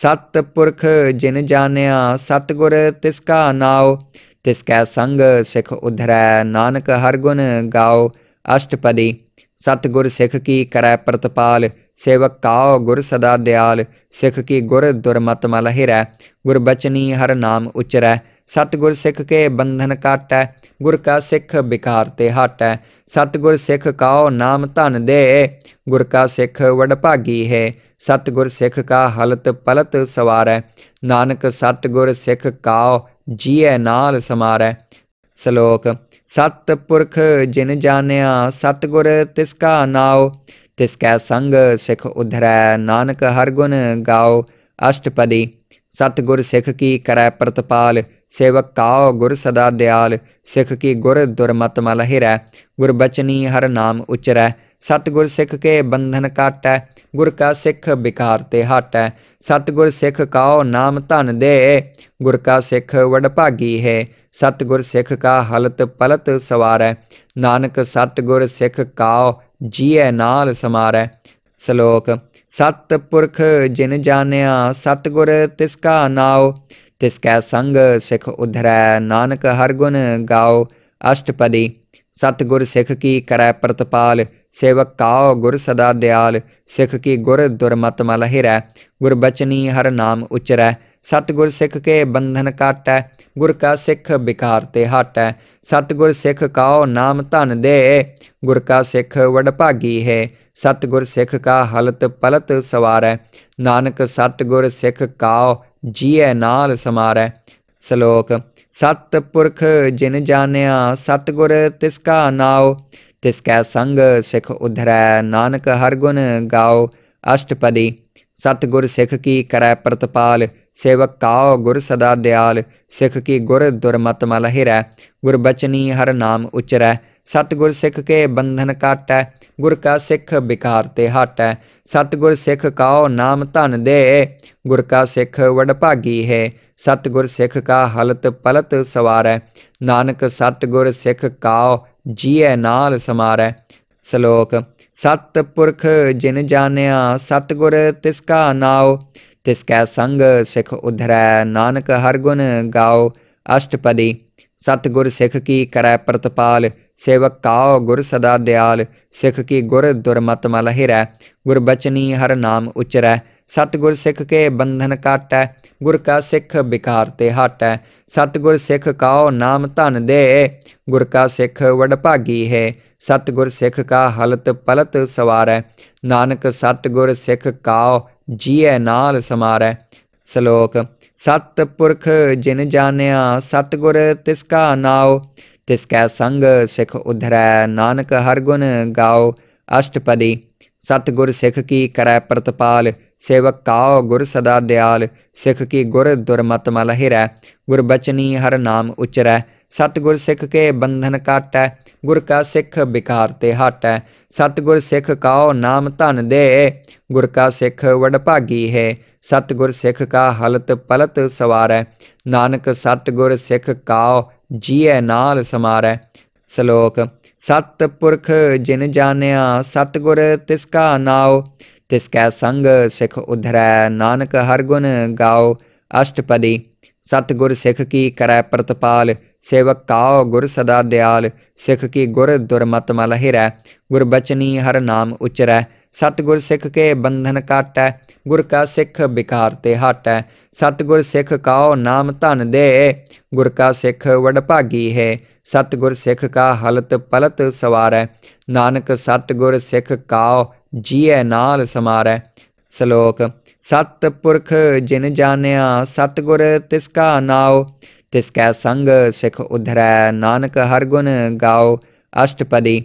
ਸਤ ਪੁਰਖ ਜਿਨ ਜਾਣਿਆ ਸਤਗੁਰ ਤਿਸ ਕਾ ਨਾਉ ਤਿਸ ਕੈ ਸੰਗ ਸਿਖ ਉਧਰੈ ਨਾਨਕ ਹਰ ਗੁਣ ਗਾਓ ਅਸ਼ਟਪਦੀ ਸਤਗੁਰ ਸਿਖ ਕੀ ਕਰੈ सेवक काओ गुर सदा दयाल सिख की गुर दुर्मत मल हिरै गुरबचनी हर नाम उचरै सतगुर सिख के बंधन काटै गुर का सिख बिकार ते हटै सतगुर सिख काओ नाम धन दे गुर का सिख वडभागी है सतगुर सिख का हलत पलत सवारै नानक सतगुर सिख काओ जीए नाल समारै ਸ਼ਲੋਕ ਸਤ ਪੁਰਖ ਜਿਨ ਜਾਣਿਆ ਸਤਗੁਰ ਤਿਸ ਕਾ ਨਾਉ ਤਿਸ ਕੈ ਸੰਗ ਸਿਖ ਉਧਰੈ ਨਾਨਕ ਹਰ ਗੁਣ ਗਾਓ ਅਸ਼ਟਪਦੀ ਸਤ ਗੁਰ ਸਿਖ ਕੀ ਕਰੈ ਪ੍ਰਤਪਾਲ ਸੇਵਕ ਕਾਉ ਗੁਰ ਸਦਾ ਦਿਆਲ ਸਿਖ ਕੀ ਗੁਰ ਦੁਰਮਤ ਮਲ ਹਿਰੈ ਗੁਰ ਬਚਨੀ ਹਰ ਨਾਮ ਉਚਰੈ ਸਤ ਗੁਰ ਸਿਖ ਕੇ ਬੰਧਨ ਕਾਟੈ ਗੁਰ ਕਾ ਸਿਖ ਬਿਕਾਰ ਤੇ ਹਟੈ ਸਤ ਗੁਰ ਸਿਖ ਕਾਉ ਨਾਮ ਧਨ ਦੇ ਗੁਰ ਕਾ ਸਿਖ ਵਡ ਭਾਗੀ ਹੈ ਸਤ ਗੁਰ ਸਿਖ ਕਾ ਹਲਤ ਪਲਤ ਸਵਾਰੈ ਨਾਨਕ ਸਤ ਗੁਰ ਸਿਖ ਕਾਉ ਜੀਐ ਨਾਲ ਸਮਾਰੈ ਸ਼ਲੋਕ ਸਤ ਪੁਰਖ ਜਿਨ ਜਾਣਿਆ ਸਤ ਗੁਰ ਤਿਸ ਕਾ ਨਾਉ ਤਿਸ ਕੈ ਸੰਗ ਸਿਖ ਉਧਰੈ ਨਾਨਕ ਹਰ ਗੁਣ ਗਾਓ ਅਸ਼ਟਪਦੀ ਸਤ ਗੁਰ ਸਿਖ ਕੀ ਕਰੈ ਪ੍ਰਤਪਾਲ सेवक काओ गुर सदा दयाल सिख की गुर दुर्मत मल हिरै गुर बचनी हर नाम उचरै सतगुर सिख के बंधन काटै गुर का सिख बिकार ते हाटै ਸਤਗੁਰ ਸਿੱਖ ਕਾਉ ਨਾਮ ਧਨ ਦੇ ਗੁਰ ਕਾ ਸਿੱਖ ਵਡਭਾਗੀ ਹੈ ਸਤਗੁਰ ਸਿੱਖ ਕਾ ਹਲਤ ਪਲਤ ਸਵਾਰੈ ਨਾਨਕ ਸਤਗੁਰ ਸਿੱਖ ਕਾਉ ਜੀਐ ਨਾਲ ਸਮਾਰੈ ਸ਼ਲੋਕ ਸਤ ਪੁਰਖ ਜਿਨ ਜਾਣਿਆ ਸਤਗੁਰ ਤਿਸ ਕਾ ਨਾਉ ਤਿਸ ਕੈ ਸੰਗ ਸਿੱਖ ਉਧਰੈ ਨਾਨਕ ਹਰ ਗੁਣ ਗਾਓ ਅਸ਼ਟਪਦੀ ਸਤਗੁਰ ਸਿੱਖ ਕੀ ਕਰੈ ਪ੍ਰਤਪਾਲ ਸੇਵਕ ਕਾਉ ਗੁਰ ਸਦਾ ਦਿਆਲ ਸਿੱਖ ਕੀ ਗੁਰ ਦੁਰਮਤ ਮਲ ਹਿਰੈ ਗੁਰ ਬਚਨੀ ਹਰ ਨਾਮ ਉਚਰੈ ਸਤ ਗੁਰ ਸਿੱਖ ਕੇ ਬੰਧਨ ਕਾਟੈ ਗੁਰ ਕਾ ਸਿੱਖ ਵਿਕਾਰ ਤੇ ਹਟੈ ਸਤ ਗੁਰ ਸਿੱਖ ਕਾਉ ਨਾਮ ਧਨ ਦੇ ਗੁਰ ਕਾ ਸਿੱਖ ਵਡ ਭਾਗੀ ਹੈ ਗੁਰ ਸਿੱਖ ਕਾ ਹਲਤ ਪਲਤ ਸਵਾਰੈ ਨਾਨਕ ਸਤ ਗੁਰ ਸਿੱਖ ਕਾਉ ਜੀਐ ਨਾਲ ਸਮਾਰੈ ਸ਼ਲੋਕ ਸਤ ਪੁਰਖ ਜਿਨ ਜਾਣਿਆ ਸਤ ਗੁਰ ਤਿਸ ਕਾ ਨਾਉ ਤਿਸ ਕੈ ਸੰਗ ਸਿਖ ਉਧਰੈ ਨਾਨਕ ਹਰ ਗੁਣ ਗਾਉ ਅਸ਼ਟਪਦੀ ਸਤਗੁਰ ਸਿਖ ਕੀ ਕਰੈ ਪ੍ਰਤਪਾਲ ਸੇਵਕ ਕਾਉ ਗੁਰ ਸਦਾ ਦਿਆਲ ਸਿਖ ਕੀ ਗੁਰ ਦੁਰਮਤ ਮਲ ਹਿਰੈ ਗੁਰ ਬਚਨੀ ਹਰ ਨਾਮ ਉਚਰੈ ਸਤਗੁਰ ਸਿੱਖ ਕੇ ਬੰਧਨ ਕਾਟੈ ਗੁਰ ਕਾ ਸਿੱਖ ਵਿਕਾਰ ਤੇ ਹਟੈ ਸਤਗੁਰ ਸਿੱਖ ਕਾਉ ਨਾਮ ਧਨ ਦੇ ਗੁਰ ਕਾ ਸਿੱਖ ਵਡ ਭਾਗੀ ਹੈ ਸਤਗੁਰ ਸਿੱਖ ਕਾ ਹਲਤ ਪਲਤ ਸਵਾਰੈ ਨਾਨਕ ਸਤਗੁਰ ਸਿੱਖ ਕਾਉ ਜੀਐ ਨਾਲ ਸਮਾਰੈ ਸ਼ਲੋਕ ਸਤ ਪੁਰਖ ਜਿਨ ਜਾਣਿਆ ਸਤਗੁਰ ਤਿਸ ਕਾ ਨਾਉ ਤਿਸ ਕੈ ਸੰਗ ਸਿਖ ਉਧਰੈ ਨਾਨਕ ਹਰ ਗੁਣ ਗਾਓ ਅਸ਼ਟਪਦੀ ਸਤਗੁਰ ਸਿਖ ਕੀ ਕਰੈ ਪ੍ਰਤਪਾਲ सेवक काओ गुर सदा दयाल सिख की गुर दुर्मत मल हिरै गुर बचनी हर नाम उचरै सतगुर सिख के बंधन काटै गुर का सिख बिकार ते हाटै ਸਤਗੁਰ ਸਿੱਖ ਕਾਓ ਨਾਮ ਧਨ ਦੇ ਗੁਰ ਕਾ ਸਿੱਖ ਵਡ ਭਾਗੀ ਹੈ ਸਤਗੁਰ ਸਿੱਖ ਕਾ ਹਲਤ ਪਲਤ ਸਵਾਰੈ ਨਾਨਕ ਸਤਗੁਰ ਸਿੱਖ ਕਾਓ ਜੀਐ ਨਾਲ ਸਮਾਰੈ ਸ਼ਲੋਕ ਸਤ ਪੁਰਖ ਜਿਨ ਜਾਣਿਆ ਸਤਗੁਰ ਤਿਸ ਕਾ ਨਾਉ ਤਿਸ ਕੈ ਸੰਗ ਸਿੱਖ ਉਧਰੈ ਨਾਨਕ ਹਰ ਗੁਣ ਗਾਓ ਅਸ਼ਟਪਦੀ ਸਤਗੁਰ ਸਿੱਖ ਕੀ ਕਰੈ ਪ੍ਰਤਪਾਲ सेवक ताओ गुर सदा दयाल सिख की गुर दुरमत मल हिरै गुरबचनी हर नाम उचरै सतगुर सिख के बंधन काटै गुर का सिख बिकार ते हटै सतगुर सिख काओ नाम धन दे गुर का सिख वडभागी है सतगुर सिख का हलत पलत सवारै नानक सतगुर सिख काओ जीए नाल समारै ਸ਼ਲੋਕ ਸਤ ਪੁਰਖ ਜਿਨ ਜਾਣਿਆ ਸਤਗੁਰ ਤਿਸ ਕਾ ਤਿਸ ਕੈ ਸੰਗ ਸਿਖ ਉਧਰੈ ਨਾਨਕ ਹਰ ਗੁਣ ਗਾਓ ਅਸ਼ਟਪਦੀ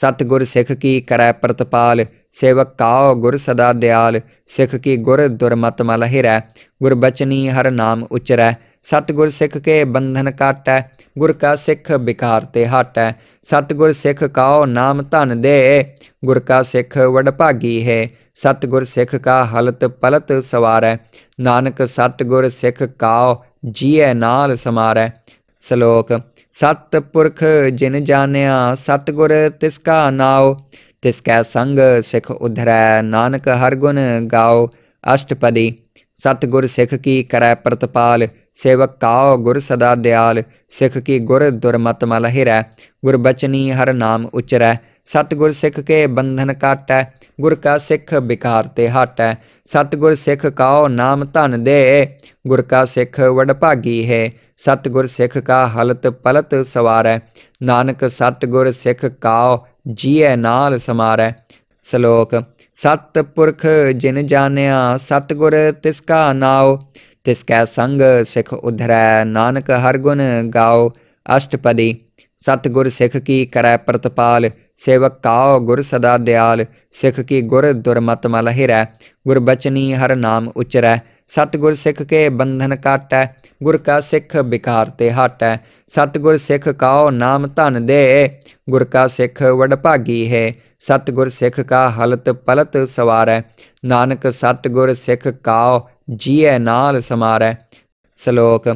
ਸਤ ਗੁਰ ਸਿਖ ਕੀ ਕਰੈ ਪ੍ਰਤਪਾਲ ਸੇਵਕ ਕਾਓ ਗੁਰ ਸਦਾ ਦਿਆਲ ਸਿਖ ਕੀ ਗੁਰ ਦੁਰਮਤ ਮਲ ਹਿਰੈ ਗੁਰ ਬਚਨੀ ਹਰ ਨਾਮ ਉਚਰੈ ਸਤ ਗੁਰ ਸਿਖ ਕੇ ਬੰਧਨ ਕਾਟੈ ਗੁਰ ਕਾ ਸਿੱਖ ਵਿਕਾਰ ਤੇ ਹਟੈ ਸਤ ਗੁਰ ਸਿਖ ਕਾਓ ਨਾਮ ਧਨ ਦੇ ਗੁਰ ਕਾ ਸਿੱਖ ਵਡ ਭਾਗੀ ਹੈ ਸਤ ਗੁਰ ਸਿਖ ਕਾ ਹਲਤ ਪਲਤ ਸਵਾਰੈ ਨਾਨਕ ਸਤ ਗੁਰ ਸਿਖ ਕਾਓ ਜੀਐ ਨਾਲ ਸਮਾਰੈ ਸ਼ਲੋਕ ਸਤ ਪੁਰਖ ਜਿਨ ਜਾਣਿਆ ਸਤਗੁਰ ਤਿਸ ਕਾ ਨਾਉ ਤਿਸ ਕੈ ਸੰਗ ਸਿਖ ਉਧਰੈ ਨਾਨਕ ਹਰ ਗੁਣ ਗਾਓ ਅਸ਼ਟਪਦੀ ਸਤਗੁਰ ਸਿਖ ਕੀ ਕਰੈ ਪ੍ਰਤਪਾਲ सेवक काओ गुर सदा दयाल सिख की गुर दुर्मत मल हिरै गुर बचनी हर नाम उचरै सतगुर सिख के बंधन काटै गुर का सिख बिकार ते हाटै ਸਤਗੁਰ ਸਿੱਖ ਕਾਓ ਨਾਮ ਧਨ ਦੇ ਗੁਰ ਕਾ ਸਿੱਖ ਵਡ ਭਾਗੀ ਹੈ ਸਤਗੁਰ ਸਿੱਖ ਕਾ ਹਲਤ ਪਲਤ ਸਵਾਰੈ ਨਾਨਕ ਸਤਗੁਰ ਸਿੱਖ ਕਾਓ ਜੀਐ ਨਾਲ ਸਮਾਰੈ ਸ਼ਲੋਕ ਸਤ ਪੁਰਖ ਜਿਨ ਜਾਣਿਆ ਸਤਗੁਰ ਤਿਸ ਕਾ ਨਾਉ ਤਿਸ ਕੈ ਸੰਗ ਸਿੱਖ ਉਧਰੈ ਨਾਨਕ ਹਰ ਗੁਣ ਗਾਓ ਅਸ਼ਟਪਦੀ ਸਤਗੁਰ ਸਿੱਖ ਕੀ ਕਰੈ ਪ੍ਰਤਪਾਲ सेवक ताओ गुर सदा दयाल सिख की गुर दुर्मत मलहिरै गुरबचनी हर नाम उचरै सतगुर सिख के बंधन है गुर का सिख बिकार ते है सतगुर सिख काओ नाम धन दे गुर का सिख वडभागी है सतगुर सिख का हलत पलत सवारै नानक सतगुर सिख काओ जीए नाल समारै ਸ਼ਲੋਕ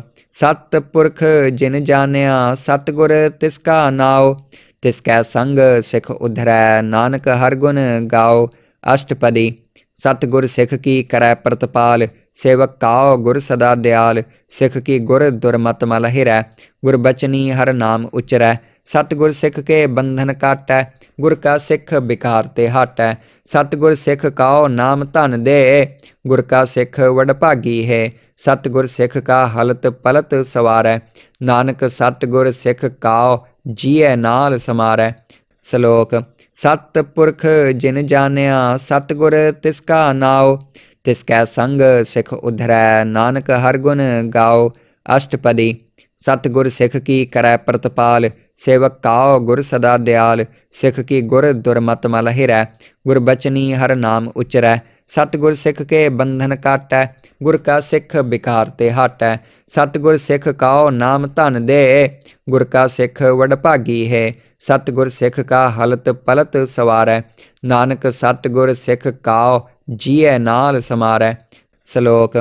ਸਤ सत ਜਿਨ ਜਾਣਿਆ ਸਤਗੁਰ ਤਿਸ ਕਾ ਨਾਉ ਤਿਸ ਕੈ ਸੰਗ ਸਿਖ ਉਧਰੈ ਨਾਨਕ ਹਰ ਗੁਣ ਗਾਓ ਅਸ਼ਟਪਦੀ ਸਤ ਗੁਰ ਸਿਖ ਕੀ ਕਰੈ ਪ੍ਰਤਪਾਲ ਸੇਵਕ ਕਾਉ ਗੁਰ ਸਦਾ ਦਿਆਲ ਸਿਖ ਕੀ ਗੁਰ ਦੁਰਮਤ ਮਲ ਹਿਰੈ ਗੁਰ ਬਚਨੀ ਹਰ ਨਾਮ ਉਚਰੈ ਸਤ ਗੁਰ ਸਿਖ ਕੇ ਬੰਧਨ ਕਾਟੈ ਗੁਰ ਕਾ ਸਿਖ ਬਿਕਾਰ ਤੇ ਹਟੈ ਸਤ ਗੁਰ ਸਿਖ ਕਾਉ ਨਾਮ ਧਨ ਦੇ ਗੁਰ ਕਾ ਸਿਖ ਵਡ ਭਾਗੀ ਹੈ ਸਤ ਗੁਰ ਸਿਖ ਕਾ ਹਲਤ ਪਲਤ ਸਵਾਰੈ ਨਾਨਕ ਸਤ ਗੁਰ ਸਿਖ ਕਾਉ ਜੀਐ ਨਾਲ ਸਮਾਰੈ ਸ਼ਲੋਕ ਸਤ ਪੁਰਖ ਜਿਨ ਜਾਣਿਆ ਸਤ ਗੁਰ ਤਿਸ ਕਾ ਨਾਉ ਤਿਸ ਕੈ ਸੰਗ ਸਿਖ ਉਧਰੈ ਨਾਨਕ ਹਰ ਗੁਣ ਗਾਉ ਅਸ਼ਟਪਦੀ ਸਤ ਗੁਰ ਸਿਖ ਕੀ ਕਰੈ ਪ੍ਰਤਪਾਲ ਸੇਵਕ ਕਾਉ ਗੁਰ ਸਦਾ ਦਿਆਲ ਸਿਖ ਕੀ ਗੁਰ ਦੁਰਮਤ ਮਲ ਹਿਰੈ ਗੁਰ ਬਚਨੀ ਹਰ ਨਾਮ ਉਚਰੈ सतगुर सिख के बंधन काटै गुर का सिख बिकार ते हाटै सतगुर सिख काओ नाम धन दे गुर का सिख वडभागी है सतगुर सिख का हलत पलत सवारै नानक सतगुर सिख काओ जीए नाल समारै ਸ਼ਲੋਕ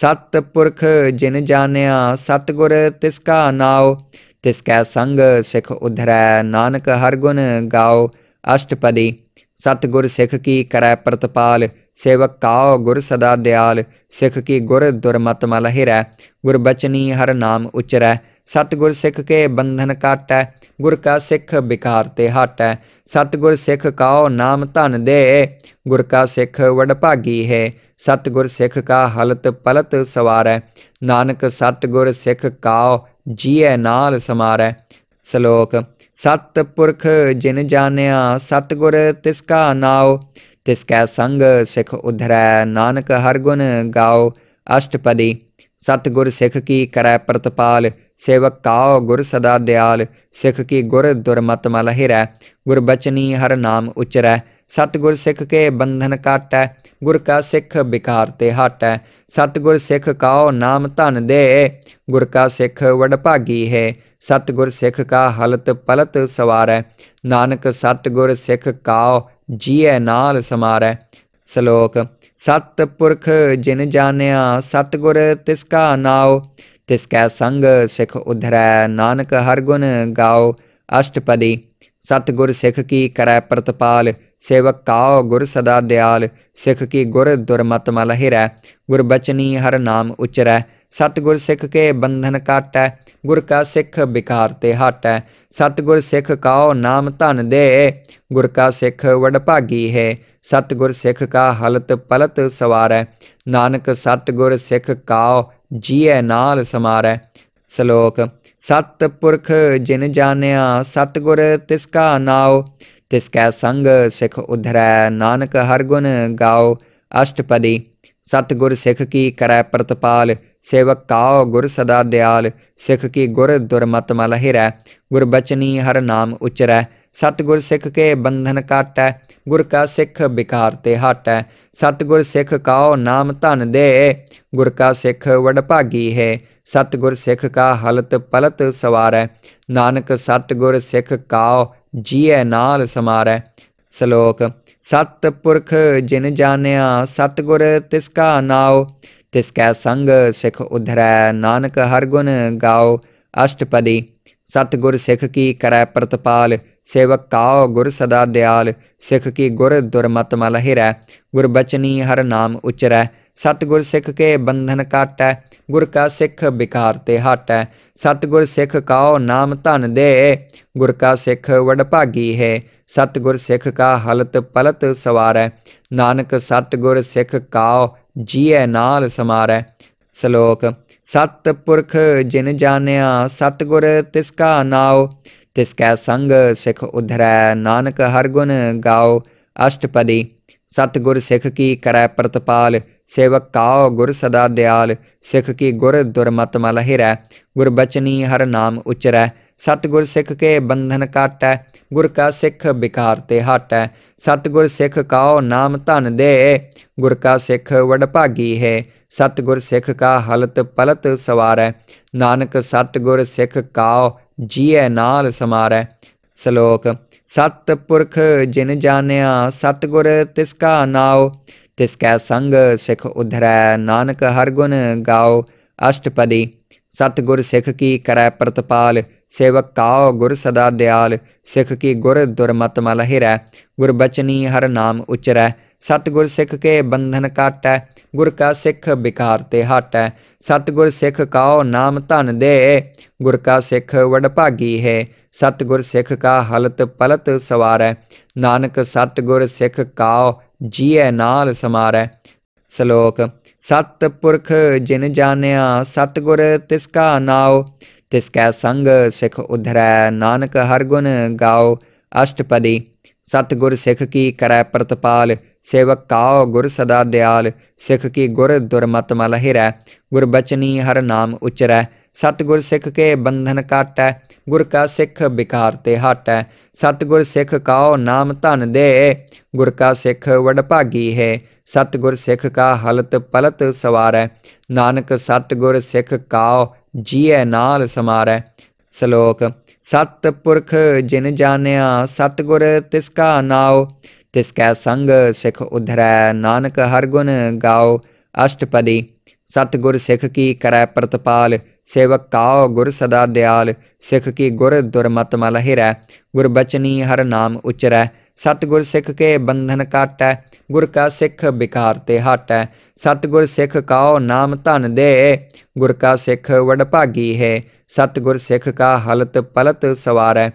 ਸਤ ਪੁਰਖ ਜਿਨ ਜਾਣਿਆ ਸਤਗੁਰ ਤਿਸ ਕਾ ਨਾਉ ਤਿਸ ਕੈ ਸੰਗ ਸਿਖ ਉਧਰੈ ਨਾਨਕ ਹਰ ਗੁਣ ਗਾਓ ਅਸ਼ਟਪਦੀ ਸਤਗੁਰ ਸਿਖ ਕੀ ਕਰੈ सेवक काओ गुर सदा दयाल सिख की गुर दुर्मत मल हिरै ਹਰ ਨਾਮ ਉਚਰੈ ਸਤ ਸਤਗੁਰ ਸਿੱਖ ਕੇ ਬੰਧਨ ਕਾਟੈ ਗੁਰ ਕਾ ਸਿੱਖ ਵਿਕਾਰ ਤੇ ਹਟੈ ਸਤਗੁਰ ਸਿੱਖ ਕਾਉ ਨਾਮ ਧਨ ਦੇ ਗੁਰ ਕਾ ਸਿੱਖ ਵਡਭਾਗੀ ਹੈ ਸਤਗੁਰ ਸਿੱਖ ਕਾ ਹਲਤ ਪਲਤ ਸਵਾਰੈ ਨਾਨਕ ਸਤਗੁਰ ਸਿੱਖ ਕਾਉ ਜੀਐ ਨਾਲ ਸਮਾਰੈ ਸ਼ਲੋਕ ਸਤ ਪੁਰਖ ਜਿਨ ਜਾਣਿਆ ਸਤਗੁਰ ਤਿਸ ਕਾ ਨਾਉ तिसकै संघ सिख उधरै नानक हर गुण गाओ अष्टपदी सतगुर सिख की करय प्रतपाल सेवक काओ गुर सदा दयाल सिख की गुर दुर्मत मल हिरै गुरबचनी हर नाम उचरै सतगुर सिख के बंधन काटै गुर का सिख बिकार ते हटै सतगुर सिख काओ नाम धन दे गुर का सिख वडभागी है सतगुर सिख का हलत पलत सवार नानक सतगुर सिख काओ ਜੀਐ ਨਾਲ ਸਮਾਰੈ ਸ਼ਲੋਕ ਸਤ ਪੁਰਖ ਜਿਨ ਜਾਣਿਆ ਸਤ ਗੁਰ ਤਿਸ ਕਾ ਨਾਉ ਤਿਸ ਕੈ ਸੰਗ ਸਿਖ ਉਧਰੈ ਨਾਨਕ ਹਰ ਗੁਣ ਗਾਓ ਅਸ਼ਟਪਦੀ ਸਤ ਗੁਰ ਸਿਖ ਕੀ ਕਰੈ ਪ੍ਰਤਪਾਲ सेवक काओ गुर सदा दयाल सिख की गुर दुर्मत मल हिरै गुरबचनी हर नाम उचरै सतगुर सिख के बंधन काटै गुर का सिख बिकार ते हाटै सतगुर सिख काओ नाम धन दे गुर का सिख वडभागी है सतगुर सिख का हलत पलत सवारै नानक सतगुर सिख काओ ਜੀਐ ਨਾਲ ਸਮਾਰੈ ਸ਼ਲੋਕ ਸਤ ਪੁਰਖ ਜਿਨ ਜਾਣਿਆ ਸਤਗੁਰ ਤਿਸ ਕਾ ਨਾਉ ਤਿਸ ਕੈ ਸੰਗ ਸਿਖ ਉਧਰੈ ਨਾਨਕ ਹਰ ਗੁਣ ਗਾਓ ਅਸ਼ਟਪਦੀ ਸਤਗੁਰ ਸਿਖ ਕੀ ਕਰੈ सेवक ताओ गुर सदा दयाल सिख की गुर दुर्मत मल हिरै ਹਰ ਨਾਮ ਉਚਰੈ ਸਤ ਸਤਗੁਰ ਸਿੱਖ ਕੇ ਬੰਧਨ ਕਾਟੈ ਗੁਰ ਕਾ ਸਿੱਖ ਵਿਕਾਰ ਤੇ ਹਟੈ ਸਤਗੁਰ ਸਿੱਖ ਕਾਉ ਨਾਮ ਧਨ ਦੇ ਗੁਰ ਕਾ ਸਿੱਖ ਵਡਭਾਗੀ ਹੈ ਸਤਗੁਰ ਸਿੱਖ ਕਾ ਹਲਤ ਪਲਤ ਸਵਾਰੈ ਨਾਨਕ ਸਤਗੁਰ ਸਿੱਖ ਕਾਉ ਜੀਐ ਨਾਲ ਸਮਾਰੈ ਸ਼ਲੋਕ ਸਤ ਪੁਰਖ ਜਿਨ ਜਾਣਿਆ ਸਤਗੁਰ ਤਿਸ ਕਾ ਨਾਉ ਤਿਸ ਕੈ ਸੰਗ ਸਿਖ ਉਧਰੈ ਨਾਨਕ ਹਰ ਗੁਣ ਗਾਉ ਅਸ਼ਟਪਦੀ ਸਤਗੁਰ ਸਿਖ ਕੀ ਕਰੈ ਪ੍ਰਤਪਾਲ ਸੇਵਕ ਕਾਉ ਗੁਰ ਸਦਾ ਦਿਆਲ ਸਿਖ ਕੀ ਗੁਰ ਦੁਰਮਤ ਮਲ ਹਿਰੈ ਗੁਰ ਬਚਨੀ ਹਰ ਨਾਮ ਉਚਰੈ ਸਤਗੁਰ ਸਿੱਖ ਕੇ ਬੰਧਨ ਕਾਟੈ ਗੁਰ ਕਾ ਸਿੱਖ ਵਿਕਾਰ ਤੇ ਹਟੈ ਸਤਗੁਰ ਸਿੱਖ ਕਾਉ ਨਾਮ ਧਨ ਦੇ ਗੁਰ ਕਾ ਸਿੱਖ ਵਡ ਭਾਗੀ ਹੈ ਸਤਗੁਰ ਸਿੱਖ ਕਾ ਹਲਤ ਪਲਤ ਸਵਾਰੈ ਨਾਨਕ ਸਤਗੁਰ ਸਿੱਖ ਕਾਉ ਜੀਐ ਨਾਲ ਸਮਾਰੈ ਸ਼ਲੋਕ ਸਤ ਪੁਰਖ ਜਿਨ ਜਾਣਿਆ ਸਤ ਗੁਰ ਤਿਸ ਕਾ ਨਾਉ ਤਿਸ ਕੈ ਸੰਗ ਸਿਖ ਉਧਰੈ ਨਾਨਕ ਹਰ ਗੁਣ ਗਾਉ ਅਸ਼ਟਪਦੀ ਸਤ ਗੁਰ ਸਿਖ ਕੀ ਕਰੈ ਪ੍ਰਤਪਾਲ ਸੇਵਕ ਕਾਉ ਗੁਰ ਸਦਾ ਦਿਆਲ ਸਿਖ ਕੀ ਗੁਰ ਦੁਰਮਤ ਮਲਹਿਰੈ ਗੁਰ ਬਚਨੀ ਹਰ ਨਾਮ ਉਚਰੈ सतगुर सिख के बंधन काटै गुर का सिख बिकार ते हाटै सतगुर सिख काओ नाम धन दे गुर का सिख वडभागी है सतगुर सिख का हलत पलत सवारै नानक सतगुर सिख काओ जीए नाल समारै ਸ਼ਲੋਕ ਸਤ ਪੁਰਖ ਜਿਨ ਜਾਣਿਆ ਸਤਗੁਰ ਤਿਸ ਕਾ ਨਾਉ ਤਿਸ ਕੈ ਸੰਗ ਸਿਖ ਉਧਰੈ ਨਾਨਕ ਹਰ ਗੁਣ ਗਾਓ ਅਸ਼ਟਪਦੀ ਸਤਗੁਰ ਸਿਖ ਕੀ ਕਰੈ सेवक ताओ गुर सदा दयाल सिख की गुर दुर्मत मल हिरै ਹਰ ਨਾਮ ਉਚਰੈ उचरै ਸਤਗੁਰ ਸਿੱਖ ਕੇ ਬੰਧਨ ਕਾਟੈ ਗੁਰ ਕਾ ਸਿੱਖ ਵਿਕਾਰ ਤੇ ਹਟੈ ਸਤਗੁਰ ਸਿੱਖ ਕਾਉ ਨਾਮ ਧਨ ਦੇ ਗੁਰ ਕਾ ਸਿੱਖ ਵਡਭਾਗੀ ਹੈ ਸਤਗੁਰ ਸਿੱਖ ਕਾ ਹਲਤ ਪਲਤ ਸਵਾਰੈ ਨਾਨਕ ਸਤਗੁਰ ਸਿੱਖ ਕਾਉ ਜੀਐ ਨਾਲ ਸਮਾਰੈ ਸ਼ਲੋਕ ਸਤ ਪੁਰਖ ਜਿਨ ਜਾਣਿਆ ਸਤਗੁਰ ਤਿਸ ਕਾ ਨਾਉ ਤਿਸ ਕੈ ਸੰਗ ਸਿਖ ਉਧਰੈ ਨਾਨਕ ਹਰ ਗੁਣ ਗਾਓ ਅਸ਼ਟਪਦੀ ਸਤਗੁਰ ਸਿਖ ਕੀ ਕਰੈ ਪ੍ਰਤਪਾਲ ਸੇਵਕ ਕਾਓ ਗੁਰ ਸਦਾ ਦਿਆਲ ਸਿਖ ਕੀ ਗੁਰ ਦੁਰਮਤ ਮਲ ਹਿਰੈ ਗੁਰ ਬਚਨੀ ਹਰ ਨਾਮ ਉਚਰੈ ਸਤਗੁਰ ਸਿੱਖ ਕੇ ਬੰਧਨ ਕਾਟੈ ਗੁਰ ਕਾ ਸਿੱਖ ਵਿਕਾਰ ਤੇ ਹਟੈ ਸਤਗੁਰ ਸਿੱਖ ਕਾਓ ਨਾਮ ਧਨ ਦੇ ਗੁਰ ਕਾ ਸਿੱਖ ਵਡਭਾਗੀ ਹੈ ਸਤਗੁਰ ਸਿੱਖ ਕਾ ਹਲਤ ਪਲਤ ਸਵਾਰੈ ਨਾਨਕ ਸਤਗੁਰ ਸਿੱਖ ਕਾਓ ਜੀਐ ਨਾਲ ਸਮਾਰੈ ਸ਼ਲੋਕ ਸਤ ਪੁਰਖ ਜਿਨ ਜਾਣਿਆ ਸਤ ਗੁਰ ਤਿਸ ਕਾ ਨਾਉ ਤਿਸ ਕੈ ਸੰਗ ਸਿਖ ਉਧਰੈ ਨਾਨਕ ਹਰ ਗੁਣ ਗਾਉ ਅਸ਼ਟਪਦੀ ਸਤ ਗੁਰ ਸਿਖ ਕੀ ਕਰੈ ਪ੍ਰਤਪਾਲ ਸੇਵਕ ਕਾਉ ਗੁਰ ਸਦਾ ਦਿਆਲ ਸਿਖ ਕੀ ਗੁਰ ਦੁਰਮਤ ਮਲ ਹਿਰੈ ਗੁਰ ਬਚਨੀ ਹਰ ਨਾਮ ਉਚਰੈ सतगुर सिख के बंधन काटै गुर का सिख बिकार ते हाटै सतगुर सिख काओ नाम धन दे गुर का सिख वडभागी है सतगुर सिख का हलत पलत सवारै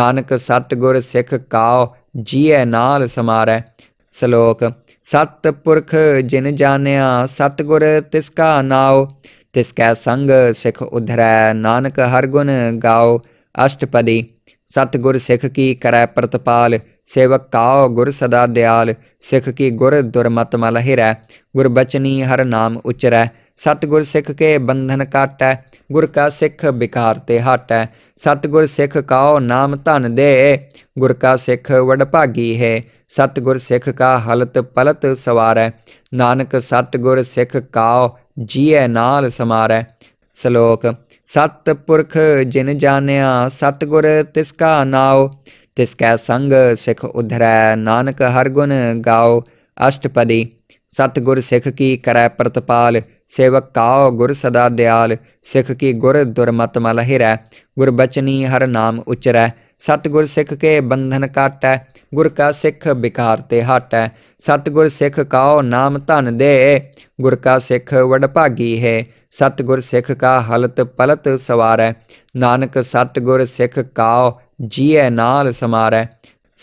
नानक सतगुर सिख काओ जीए नाल समारै ਸ਼ਲੋਕ ਸਤ ਪੁਰਖ ਜਿਨ ਜਾਣਿਆ ਸਤਗੁਰ ਤਿਸ ਕਾ ਨਾਉ ਤਿਸ ਕੈ ਸੰਗ ਸਿਖ ਉਧਰੈ ਨਾਨਕ ਹਰ ਗੁਣ ਗਾਉ ਅਸ਼ਟਪਦੀ ਸਤਗੁਰ ਸਿਖ ਕੀ ਕਰੈ सेवक ताओ गुर सदा दयाल सिख की गुर दुर्मत मल हिरै ਹਰ ਨਾਮ ਉਚਰੈ ਸਤ ਸਤਗੁਰ ਸਿੱਖ ਕੇ ਬੰਧਨ ਕਾਟੈ ਗੁਰ ਕਾ ਸਿੱਖ ਵਿਕਾਰ ਤੇ ਹਟੈ ਸਤਗੁਰ ਸਿੱਖ ਕਾ ਨਾਮ ਧਨ ਦੇ ਗੁਰ ਕਾ ਸਿੱਖ ਵਡਭਾਗੀ ਹੈ ਸਤਗੁਰ ਸਿੱਖ ਕਾ ਹਲਤ ਪਲਤ ਸਵਾਰੈ ਨਾਨਕ ਸਤਗੁਰ ਸਿੱਖ ਕਾ ਜੀਐ ਨਾਲ ਸਮਾਰੈ ਸ਼ਲੋਕ ਸਤ ਪੁਰਖ ਜਿਨ ਜਾਣਿਆ ਸਤਗੁਰ ਤਿਸ ਕਾ ਨਾਉ ਤਿਸ ਕੈ ਸੰਗ ਸਿਖ ਉਧਰੈ ਨਾਨਕ ਹਰ ਗੁਣ ਗਾਓ ਅਸ਼ਟਪਦੀ ਸਤ ਗੁਰ ਸਿਖ ਕੀ ਕਰੈ ਪ੍ਰਤਪਾਲ ਸੇਵਕ ਕਾਉ ਗੁਰ ਸਦਾ ਦਿਆਲ ਸਿਖ ਕੀ ਗੁਰ ਦੁਰਮਤ ਮਲ ਹਿਰੈ ਗੁਰ ਬਚਨੀ ਹਰ ਨਾਮ ਉਚਰੈ ਸਤ ਗੁਰ ਸਿਖ ਕੇ ਬੰਧਨ ਕਾਟੈ ਗੁਰ ਕਾ ਸਿਖ ਵਿਕਾਰ ਤੇ ਹਟੈ ਸਤ ਗੁਰ ਸਿਖ ਕਾਉ ਨਾਮ ਧਨ ਦੇ ਗੁਰ ਕਾ ਸਿਖ ਵਡ ਭਾਗੀ ਹੈ ਸਤ ਗੁਰ ਸਿਖ ਕਾ ਹਲਤ ਪਲਤ ਸਵਾਰੈ ਨਾਨਕ ਸਤ ਗੁਰ ਸਿਖ ਕਾਉ ਜੀਐ ਨਾਲ ਸਮਾਰੈ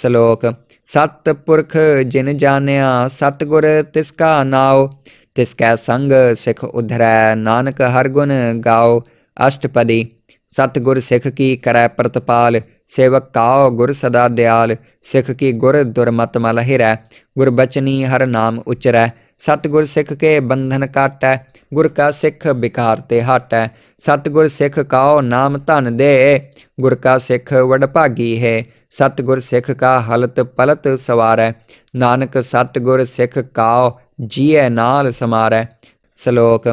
ਸ਼ਲੋਕ ਸਤ ਪੁਰਖ ਜਿਨ ਜਾਣਿਆ ਸਤ ਗੁਰ ਤਿਸ ਕਾ ਨਾਉ ਤਿਸ ਕੈ ਸੰਗ ਸਿਖ ਉਧਰੈ ਨਾਨਕ ਹਰ ਗੁਣ ਗਾਓ ਅਸ਼ਟਪਦੀ ਸਤ ਗੁਰ ਸਿਖ ਕੀ ਕਰੈ ਪ੍ਰਤਪਾਲ सेवक काओ गुर सदा दयाल सिख की गुर दुर्मत मल हिरै गुरबचनी हर नाम उचरै सतगुर सिख के बंधन काटै गुर का सिख बिकार ते हाटै सतगुर सिख काओ नाम धन दे गुर का सिख वडभागी है सतगुर सिख का हलत पलत सवारै नानक सतगुर सिख काओ जीए नाल समारै ਸ਼ਲੋਕ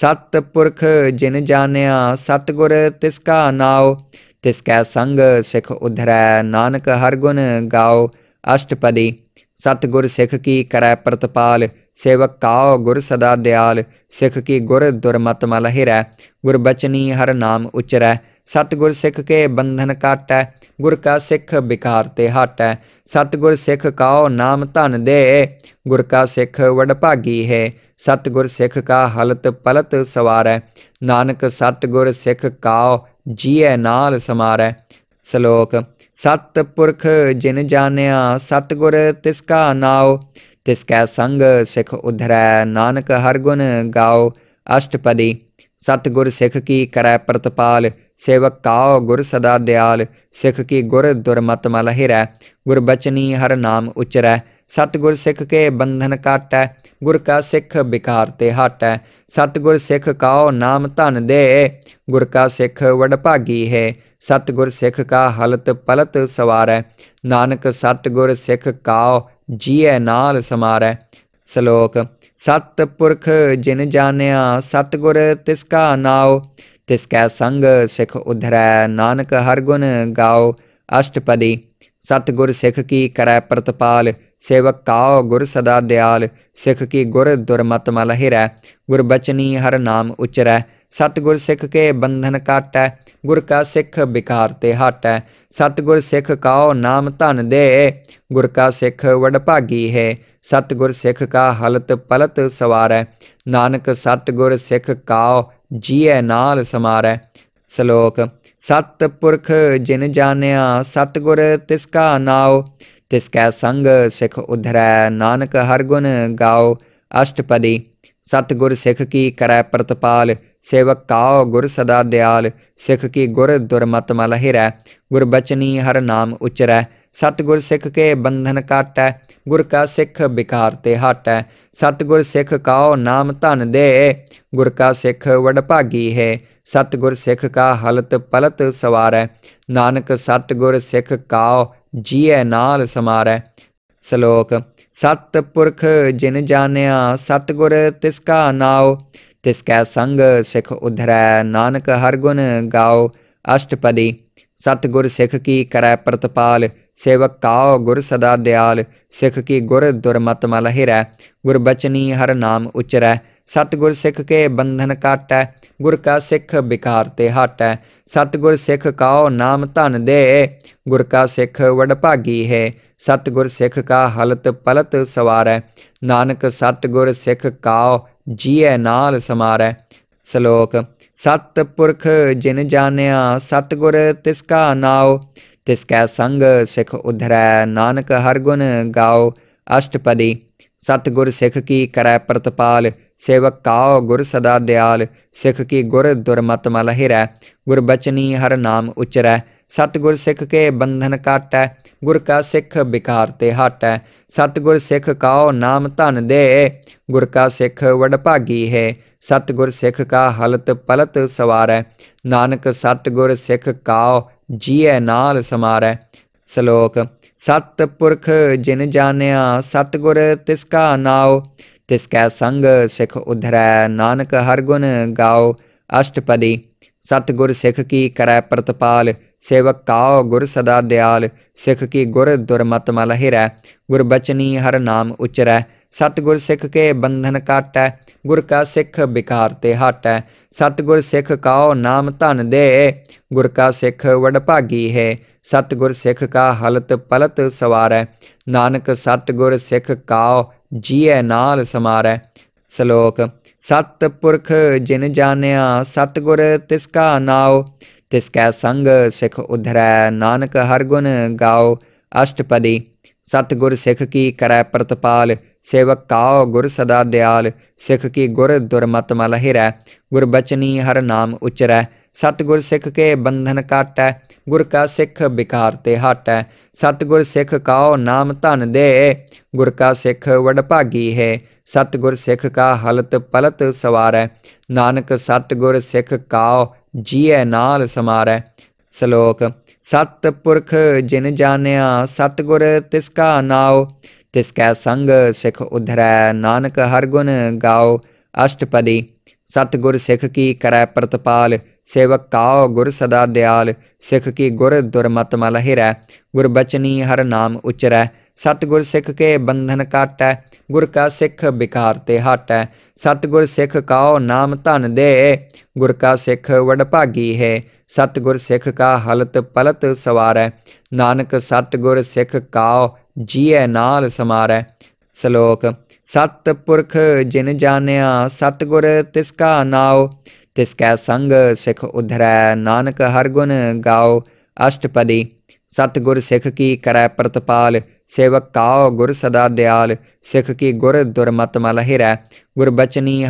ਸਤ ਪੁਰਖ ਜਿਨ ਜਾਣਿਆ ਸਤਗੁਰ ਤਿਸ ਕਾ ਨਾਉ ਤਿਸ ਕੈ ਸੰਗ ਸਿਖ ਉਧਰੈ ਨਾਨਕ ਹਰ ਗੁਣ ਗਾਓ ਅਸ਼ਟਪਦੀ ਸਤਗੁਰ ਸਿਖ ਕੀ ਕਰੈ सेवक काओ गुर सदा दयाल सिख की गुर दुर्मत मल हिरै ਹਰ ਨਾਮ ਉਚਰੈ उचरै ਸਤਗੁਰ ਸਿੱਖ ਕੇ ਬੰਧਨ ਕਾਟੈ ਗੁਰ ਕਾ ਸਿੱਖ ਵਿਕਾਰ ਤੇ ਹਟੈ ਸਤਗੁਰ ਸਿੱਖ ਕਾਉ ਨਾਮ ਧਨ ਦੇ ਗੁਰ ਕਾ ਸਿੱਖ ਵਡਭਾਗੀ ਹੈ ਸਤਗੁਰ ਸਿੱਖ ਕਾ ਹਲਤ ਪਲਤ ਸਵਾਰੈ ਨਾਨਕ ਸਤਗੁਰ ਸਿੱਖ ਕਾਉ ਜੀਐ ਨਾਲ ਸਮਾਰੈ ਸ਼ਲੋਕ ਸਤ ਪੁਰਖ ਜਿਨ ਜਾਣਿਆ ਸਤਗੁਰ ਤਿਸ ਕਾ ਨਾਉ ਤਿਸ ਕੈ ਸੰਗ ਸਿਖ ਉਧਰੈ ਨਾਨਕ ਹਰ ਗੁਣ ਗਾਓ ਅਸ਼ਟਪਦੀ ਸਤ ਗੁਰ ਸਿਖ ਕੀ ਕਰੈ ਪ੍ਰਤਪਾਲ ਸੇਵਕ ਕਾਉ ਗੁਰ ਸਦਾ ਦਿਆਲ ਸਿਖ ਕੀ ਗੁਰ ਦੁਰਮਤ ਮਲ ਹਿਰੈ ਗੁਰ ਬਚਨੀ ਹਰ ਨਾਮ ਉਚਰੈ ਸਤ ਗੁਰ ਸਿਖ ਕੇ ਬੰਧਨ ਕਾਟੈ ਗੁਰ ਕਾ ਸਿਖ ਬਿਕਾਰ ਤੇ ਹਟੈ ਸਤ ਗੁਰ ਸਿਖ ਕਾਉ ਨਾਮ ਧਨ ਦੇ ਗੁਰ ਕਾ ਸਿਖ ਵਡ ਭਾਗੀ ਹੈ ਸਤ ਗੁਰ ਸਿਖ ਕਾ ਹਲਤ ਪਲਤ ਸਵਾਰੈ ਨਾਨਕ ਸਤ ਗੁਰ ਸਿਖ ਕਾਉ ਜੀਐ ਨਾਲ ਸਮਾਰੈ ਸ਼ਲੋਕ ਸਤ ਪੁਰਖ ਜਿਨ ਜਾਣਿਆ ਸਤ ਗੁਰ ਤਿਸ ਕਾ ਨਾਉ ਤਿਸ ਕੈ ਸੰਗ ਸਿਖ ਉਧਰੈ ਨਾਨਕ ਹਰ ਗੁਣ ਗਾਉ ਅਸ਼ਟਪਦੀ ਸਤ ਗੁਰ ਸਿਖ ਕੀ ਕਰੈ ਪ੍ਰਤਪਾਲ ਸੇਵਕ ਕਾਉ ਗੁਰ ਸਦਾ ਦਿਆਲ ਸਿਖ ਕੀ ਗੁਰ ਦੁਰਮਤ ਮਲ ਹਿਰੈ ਗੁਰ ਬਚਨੀ ਹਰ ਨਾਮ ਉਚਰੈ सतगुर सिख के बंधन काटै गुर का सिख बिकार ते हाटै सतगुर सिख काओ नाम धन दे गुर का सिख वडभागी है सतगुर सिख का हलत पलत सवारै नानक सतगुर सिख काओ ਜੀਐ ਨਾਲ ਸਮਾਰੈ ਸ਼ਲੋਕ ਸਤ ਪੁਰਖ ਜਿਨ ਜਾਣਿਆ ਸਤ ਗੁਰ ਤਿਸ ਕਾ ਨਾਉ ਤਿਸ सिख ਸੰਗ ਸਿਖ ਉਧਰੈ ਨਾਨਕ ਹਰ ਗੁਣ ਗਾਓ ਅਸ਼ਟਪਦੀ ਸਤ ਗੁਰ ਸਿਖ सेवक ताओ गुर सदा दयाल सिख की गुर दुर्मत मल हिरै ਹਰ ਨਾਮ ਉਚਰੈ ਸਤ ਸਤਗੁਰ ਸਿੱਖ ਕੇ ਬੰਧਨ ਕਾਟੈ ਗੁਰ ਕਾ ਸਿੱਖ ਵਿਕਾਰ ਤੇ ਹਟੈ ਸਤਗੁਰ ਸਿੱਖ ਕਾਉ ਨਾਮ ਧਨ ਦੇ ਗੁਰ ਕਾ ਸਿੱਖ ਵਡਭਾਗੀ ਹੈ ਸਤਗੁਰ ਸਿੱਖ ਕਾ ਹਲਤ ਪਲਤ ਸਵਾਰੈ ਨਾਨਕ ਸਤਗੁਰ ਸਿੱਖ ਕਾਉ ਜੀਐ ਨਾਲ ਸਮਾਰੈ ਸ਼ਲੋਕ ਸਤ ਪੁਰਖ ਜਿਨ ਜਾਣਿਆ ਸਤਗੁਰ ਤਿਸ ਕਾ ਨਾਉ ਤਿਸ ਕੈ ਸੰਗ ਸਿਖ ਉਧਰੈ ਨਾਨਕ ਹਰ ਗੁਣ ਗਾਓ ਅਸ਼ਟਪਦੀ ਸਤਗੁਰ ਸਿਖ ਕੀ ਕਰੈ ਪ੍ਰਤਪਾਲ ਸੇਵਕ ਕਾਉ ਗੁਰ ਸਦਾ ਦਿਆਲ ਸਿਖ ਕੀ ਗੁਰ ਦੁਰਮਤ ਮਲ ਹਿਰੈ ਗੁਰ ਬਚਨੀ ਹਰ ਨਾਮ ਉਚਰੈ ਸਤਗੁਰ ਸਿੱਖ ਕੇ ਬੰਧਨ ਕਾਟੈ ਗੁਰ ਕਾ ਸਿੱਖ ਵਿਕਾਰ ਤੇ ਹਟੈ ਸਤਗੁਰ ਸਿੱਖ ਕਾਉ ਨਾਮ ਧਨ ਦੇ ਗੁਰ ਕਾ ਸਿੱਖ ਵਡ ਭਾਗੀ ਹੈ ਸਤਗੁਰ ਸਿੱਖ ਕਾ ਹਲਤ ਪਲਤ ਸਵਾਰੈ ਨਾਨਕ ਸਤਗੁਰ ਸਿੱਖ ਕਾਉ ਜੀਐ ਨਾਲ ਸਮਾਰੈ ਸ਼ਲੋਕ ਸਤ ਪੁਰਖ ਜਿਨ ਜਾਣਿਆ ਸਤਗੁਰ ਤਿਸ ਕਾ ਨਾਉ ਤਿਸ ਕੈ ਸੰਗ ਸਿਖ ਉਧਰੈ ਨਾਨਕ ਹਰ ਗੁਣ ਗਾਓ ਅਸ਼ਟਪਦੀ ਸਤਗੁਰ ਸਿਖ ਕੀ ਕਰੈ ਪ੍ਰਤਪਾਲ सेवक काओ गुर सदा दयाल सिख की गुर दुर्मत मल हिरै गुरबचनी हर नाम उचरै सतगुर सिख के बंधन काटै गुर का सिख बिकार ते हाटै ਸਤਗੁਰ ਸਿੱਖ ਕਾਓ ਨਾਮ ਧਨ ਦੇ ਗੁਰ ਕਾ ਸਿੱਖ ਵਡ ਭਾਗੀ ਹੈ ਸਤਗੁਰ ਸਿੱਖ ਕਾ ਹਲਤ ਪਲਤ ਸਵਾਰੈ ਨਾਨਕ ਸਤਗੁਰ ਸਿੱਖ ਕਾਓ ਜੀਐ ਨਾਲ ਸਮਾਰੈ ਸ਼ਲੋਕ ਸਤ ਪੁਰਖ ਜਿਨ ਜਾਣਿਆ ਸਤਗੁਰ ਤਿਸ ਕਾ ਨਾਉ ਤਿਸ ਕੈ ਸੰਗ ਸਿੱਖ ਉਧਰੈ ਨਾਨਕ ਹਰ ਗੁਣ ਗਾਓ ਅਸ਼ਟਪਦੀ ਸਤਗੁਰ ਸਿੱਖ ਕੀ ਕਰੈ ਪ੍ਰਤਪਾਲ ਸੇਵਕ ਕਾਉ ਗੁਰ ਸਦਾ ਦਿਆਲ ਸਿੱਖ ਕੀ ਗੁਰ ਦੁਰਮਤ ਮਲ ਹਿਰੈ ਗੁਰ ਬਚਨੀ ਹਰ ਨਾਮ ਉਚਰੈ ਸਤਗੁਰ ਸਿੱਖ ਕੇ ਬੰਧਨ ਕਾਟੈ ਗੁਰ ਕਾ ਸਿੱਖ ਵਿਕਾਰ ਤੇ ਹਟੈ ਸਤਗੁਰ ਸਿੱਖ ਕਾਉ ਨਾਮ ਧਨ ਦੇ ਗੁਰ ਕਾ ਸਿੱਖ ਵਡ ਭਾਗੀ ਹੈ ਸਤਗੁਰ ਸਿੱਖ ਕਾ ਹਲਤ ਪਲਤ ਸਵਾਰੈ ਨਾਨਕ ਸਤਗੁਰ ਸਿੱਖ ਕਾਉ ਜੀਐ ਨਾਲ ਸਮਾਰੈ ਸ਼ਲੋਕ ਸਤ ਪੁਰਖ ਜਿਨ ਜਾਣਿਆ ਸਤਗੁਰ ਤਿਸ ਕਾ ਨਾਉ ਤਿਸ ਕੈ ਸੰਗ ਸਿਖ ਉਧਰੈ ਨਾਨਕ ਹਰ ਗੁਣ ਗਾਓ ਅਸ਼ਟਪਦੀ ਸਤਗੁਰ ਸਿਖ ਕੀ ਕਰੈ ਪ੍ਰਤਪਾਲ ਸੇਵਕ ਕਾਉ ਗੁਰ ਸਦਾ ਦਿਆਲ ਸਿਖ ਕੀ ਗੁਰ ਦੁਰਮਤ ਮਲ ਹਿਰੈ ਗੁਰ ਬਚਨੀ ਹਰ ਨਾਮ ਉਚਰੈ ਸਤਗੁਰ ਸਿਖ ਕੇ ਬੰਧਨ ਕਾਟੈ ਗੁਰ ਕਾ ਸਿੱਖ ਵਿਕਾਰ ਤੇ ਹਟੈ ਸਤਗੁਰ ਸਿੱਖ ਕਾਉ ਨਾਮ ਧਨ ਦੇ ਗੁਰ ਕਾ ਸਿੱਖ ਵਡਭਾਗੀ ਹੈ ਸਤਗੁਰ ਸਿੱਖ ਕਾ ਹਲਤ ਪਲਤ ਸਵਾਰੈ ਨਾਨਕ ਸਤਗੁਰ ਸਿੱਖ ਕਾਉ ਜੀਐ ਨਾਲ ਸਮਾਰੈ ਸ਼ਲੋਕ ਸਤ ਪੁਰਖ ਜਿਨ ਜਾਣਿਆ ਸਤਗੁਰ ਤਿਸ ਕਾ ਨਾਉ ਤਿਸ ਕੈ ਸੰਗ ਸਿਖ ਉਧਰੈ ਨਾਨਕ ਹਰ ਗੁਣ ਗਾਓ ਅਸ਼ਟਪਦੀ ਸਤਗੁਰ ਸਿਖ ਕੀ ਕਰੈ ਪ੍ਰਤਪਾਲ सेवक काओ गुर सदा दयाल सिख की गुर दुर्मत मल हिरै गुर बचनी हर नाम उचरै सतगुर सिख के बंधन काटै गुर का सिख बिकार ते हाटै ਸਤਗੁਰ ਸਿੱਖ ਕਾਓ ਨਾਮ ਧਨ ਦੇ ਗੁਰ ਕਾ ਸਿੱਖ ਵਡ ਭਾਗੀ ਹੈ ਸਤਗੁਰ ਸਿੱਖ ਕਾ ਹਲਤ ਪਲਤ ਸਵਾਰੈ ਨਾਨਕ ਸਤਗੁਰ ਸਿੱਖ ਕਾਓ ਜੀਐ ਨਾਲ ਸਮਾਰੈ ਸ਼ਲੋਕ ਸਤ ਪੁਰਖ ਜਿਨ ਜਾਣਿਆ ਸਤਗੁਰ ਤਿਸ ਕਾ ਨਾਉ ਤਿਸ ਕੈ ਸੰਗ ਸਿੱਖ ਉਧਰੈ ਨਾਨਕ ਹਰ ਗੁਣ ਗਾਓ ਅਸ਼ਟਪਦੀ ਸਤਗੁਰ ਸਿੱਖ ਕੀ ਕਰੈ ਪ੍ਰਤਪਾਲ सेवक ताओ गुर सदा दयाल सिख की गुर दुर्मत मल हिरै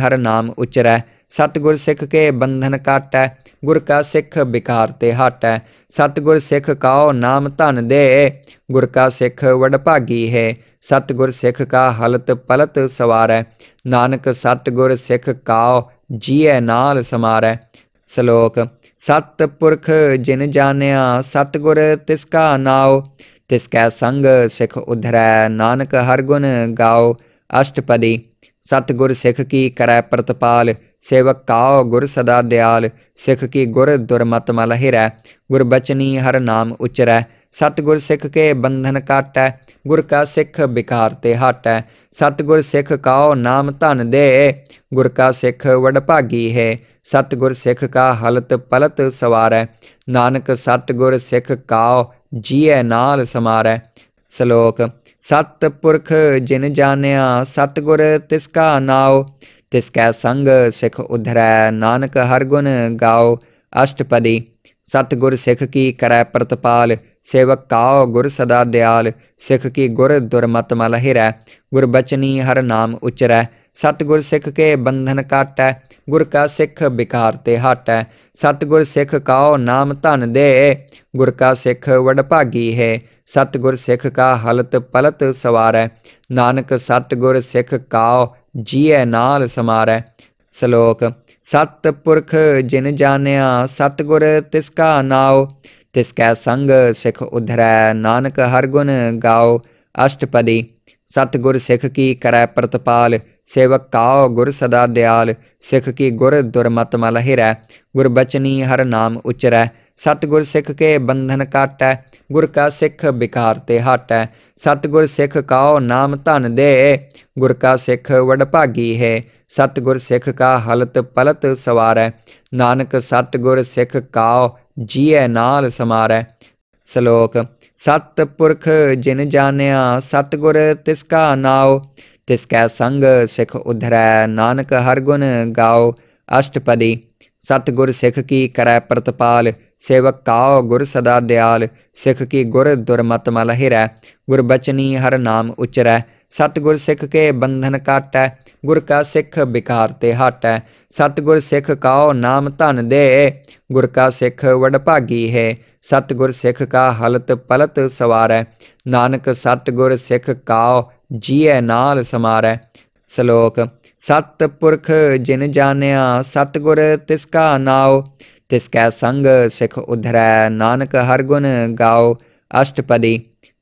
ਹਰ ਨਾਮ ਉਚਰੈ ਸਤ ਸਤਗੁਰ ਸਿੱਖ ਕੇ ਬੰਧਨ ਕਾਟੈ ਗੁਰ ਕਾ ਸਿੱਖ ਵਿਕਾਰ ਤੇ ਹਟੈ ਸਤਗੁਰ ਸਿੱਖ ਕਾ ਨਾਮ ਧਨ ਦੇ ਗੁਰ ਕਾ ਸਿੱਖ ਵਡਭਾਗੀ ਹੈ ਸਤਗੁਰ ਸਿੱਖ ਕਾ ਹਲਤ ਪਲਤ ਸਵਾਰੈ ਨਾਨਕ ਸਤਗੁਰ ਸਿੱਖ ਕਾ ਜੀਐ ਨਾਲ ਸਮਾਰੈ ਸ਼ਲੋਕ ਸਤ ਪੁਰਖ ਜਿਨ ਜਾਣਿਆ ਸਤਗੁਰ ਤਿਸ ਕਾ ਨਾਉ तिसकै संग सिख उधरै नानक हर गुण गाओ अष्टपदी सतगुर सिख की करੈ प्रतपाल सेवक काओ गुर सदा दयाल सिख की गुर दुर्मत मल हिरै गुरबचनी हर नाम उचरै सतगुर सिख के बंधन काटै गुर का सिख बिकार ते हटै सतगुर सिख काओ नाम धन दे गुर का सिख वडभागी है सतगुर सिख का हलत पलत सवार नानक सतगुर सिख काओ ਜੀਐ ਨਾਲ ਸਮਾਰੈ ਸ਼ਲੋਕ ਸਤ ਪੁਰਖ ਜਿਨ ਜਾਣਿਆ ਸਤ ਗੁਰ ਤਿਸ ਕਾ ਨਾਉ ਤਿਸ ਕੈ ਸੰਗ ਸਿਖ ਉਧਰੈ ਨਾਨਕ ਹਰ ਗੁਣ ਗਾਓ ਅਸ਼ਟਪਦੀ ਸਤ ਗੁਰ ਸਿਖ ਕੀ ਕਰੈ ਪ੍ਰਤਪਾਲ सेवक काओ गुर सदा दयाल सिख की गुर दुर्मत मल हिरै गुरबचनी हर नाम उचरै सतगुर सिख के बंधन काटै गुर का सिख बिकार ते हाटै सतगुर सिख काओ नाम धन दे गुर का सिख वडभागी है सतगुर सिख का हलत पलत सवारै नानक सतगुर सिख काओ जीए नाल समारै ਸ਼ਲੋਕ ਸਤ ਪੁਰਖ ਜਿਨ ਜਾਣਿਆ ਸਤਗੁਰ ਤਿਸ ਕਾ ਨਾਉ ਤਿਸ ਕੈ ਸੰਗ ਸਿਖ ਉਧਰੈ ਨਾਨਕ ਹਰ ਗੁਣ ਗਾਓ ਅਸ਼ਟਪਦੀ ਸਤਗੁਰ ਸਿਖ ਕੀ ਕਰੈ सेवक काओ गुर सदा दयाल सिख की गुर दुर्मत मल हिरै गुरबचनी हर नाम उचरै सतगुर सिख के बंधन काटै गुर का सिख बिकार ते हटै सतगुर सिख काओ नाम धन दे गुर का सिख वडभागी है सतगुर सिख का हलत पलत सवारै नानक सतगुर सिख काओ जिए नाल समारै श्लोक सत पुरख जिन जानिया सतगुर तिसका नाओ ਤਿਸ ਕੈ ਸੰਗ ਸਿਖ ਉਧਰੈ ਨਾਨਕ ਹਰ ਗੁਣ ਗਾਓ ਅਸ਼ਟਪਦੀ ਸਤ ਗੁਰ ਸਿਖ ਕੀ ਕਰੈ ਪ੍ਰਤਪਾਲ ਸੇਵਕ ਕਾਉ ਗੁਰ ਸਦਾ ਦਿਆਲ ਸਿਖ ਕੀ ਗੁਰ ਦੁਰਮਤ ਮਲ ਹਿਰੈ ਗੁਰ ਬਚਨੀ ਹਰ ਨਾਮ ਉਚਰੈ ਸਤ ਗੁਰ ਸਿਖ ਕੇ ਬੰਧਨ ਕਾਟੈ ਗੁਰ ਕਾ ਸਿਖ ਬਿਕਾਰ ਤੇ ਹਟੈ ਸਤ ਗੁਰ ਸਿਖ ਕਾਉ ਨਾਮ ਧਨ ਦੇ ਗੁਰ ਕਾ ਸਿਖ ਵਡ ਭਾਗੀ ਹੈ ਸਤ ਗੁਰ ਸਿਖ ਕਾ ਹਲਤ ਪਲਤ ਸਵਾਰੈ ਨਾਨਕ ਸਤ ਗੁਰ ਸਿਖ ਕਾਉ ਜੀਐ ਨਾਲ ਸਮਾਰੈ ਸ਼ਲੋਕ ਸਤ ਪੁਰਖ ਜਿਨ ਜਾਣਿਆ ਸਤ ਗੁਰ ਤਿਸ ਕਾ ਨਾਉ ਤਿਸ ਕੈ ਸੰਗ ਸਿਖ ਉਧਰੈ ਨਾਨਕ ਹਰ ਗੁਣ ਗਾਉ ਅਸ਼ਟਪਦੀ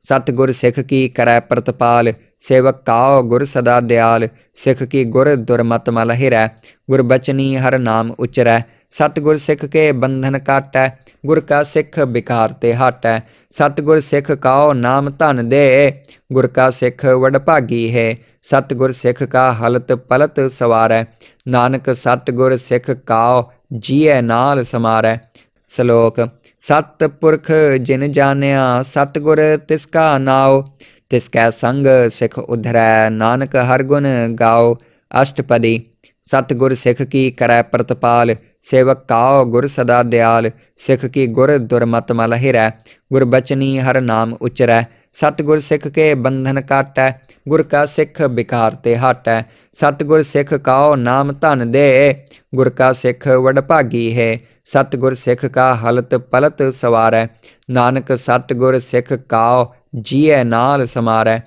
ਸਤ ਗੁਰ ਸਿਖ ਕੀ ਕਰੈ ਪ੍ਰਤਪਾਲ ਸੇਵਕ ਕਾਉ ਗੁਰ ਸਦਾ ਦਿਆਲ ਸਿਖ ਕੀ ਗੁਰ ਦੁਰਮਤ ਮਲ ਹਿਰੈ ਗੁਰ ਬਚਨੀ ਹਰ ਨਾਮ ਉਚਰੈ सतगुर सिख के बंधन है गुर का सिख बिकार ते हाटै सतगुर सिख काओ नाम धन दे गुर का सिख वडभागी है सतगुर सिख का हलत पलत सवारै नानक सतगुर सिख काओ ਜੀਐ ਨਾਲ ਸਮਾਰੈ ਸ਼ਲੋਕ ਸਤ ਪੁਰਖ ਜਿਨ ਜਾਣਿਆ ਸਤਗੁਰ ਤਿਸ ਕਾ ਨਾਉ ਤਿਸ ਕੈ ਸੰਗ ਸਿਖ ਉਧਰੈ ਨਾਨਕ ਹਰ ਗੁਣ ਗਾਓ ਅਸ਼ਟਪਦੀ ਸਤਗੁਰ ਸਿਖ ਕੀ ਕਰੈ सेवक काओ गुर सदा दयाल सिख की गुर दुरमतम मल गुरबचनी हर नाम उचरै सतगुर सिख के बंधन काटै गुर का सिख बिकार ते हटै सतगुर सिख काओ नाम धन दे गुर का सिख वडभागी है सतगुर सिख का हलत पलत सवारै नानक सतगुर सिख काओ जीए नाल समारै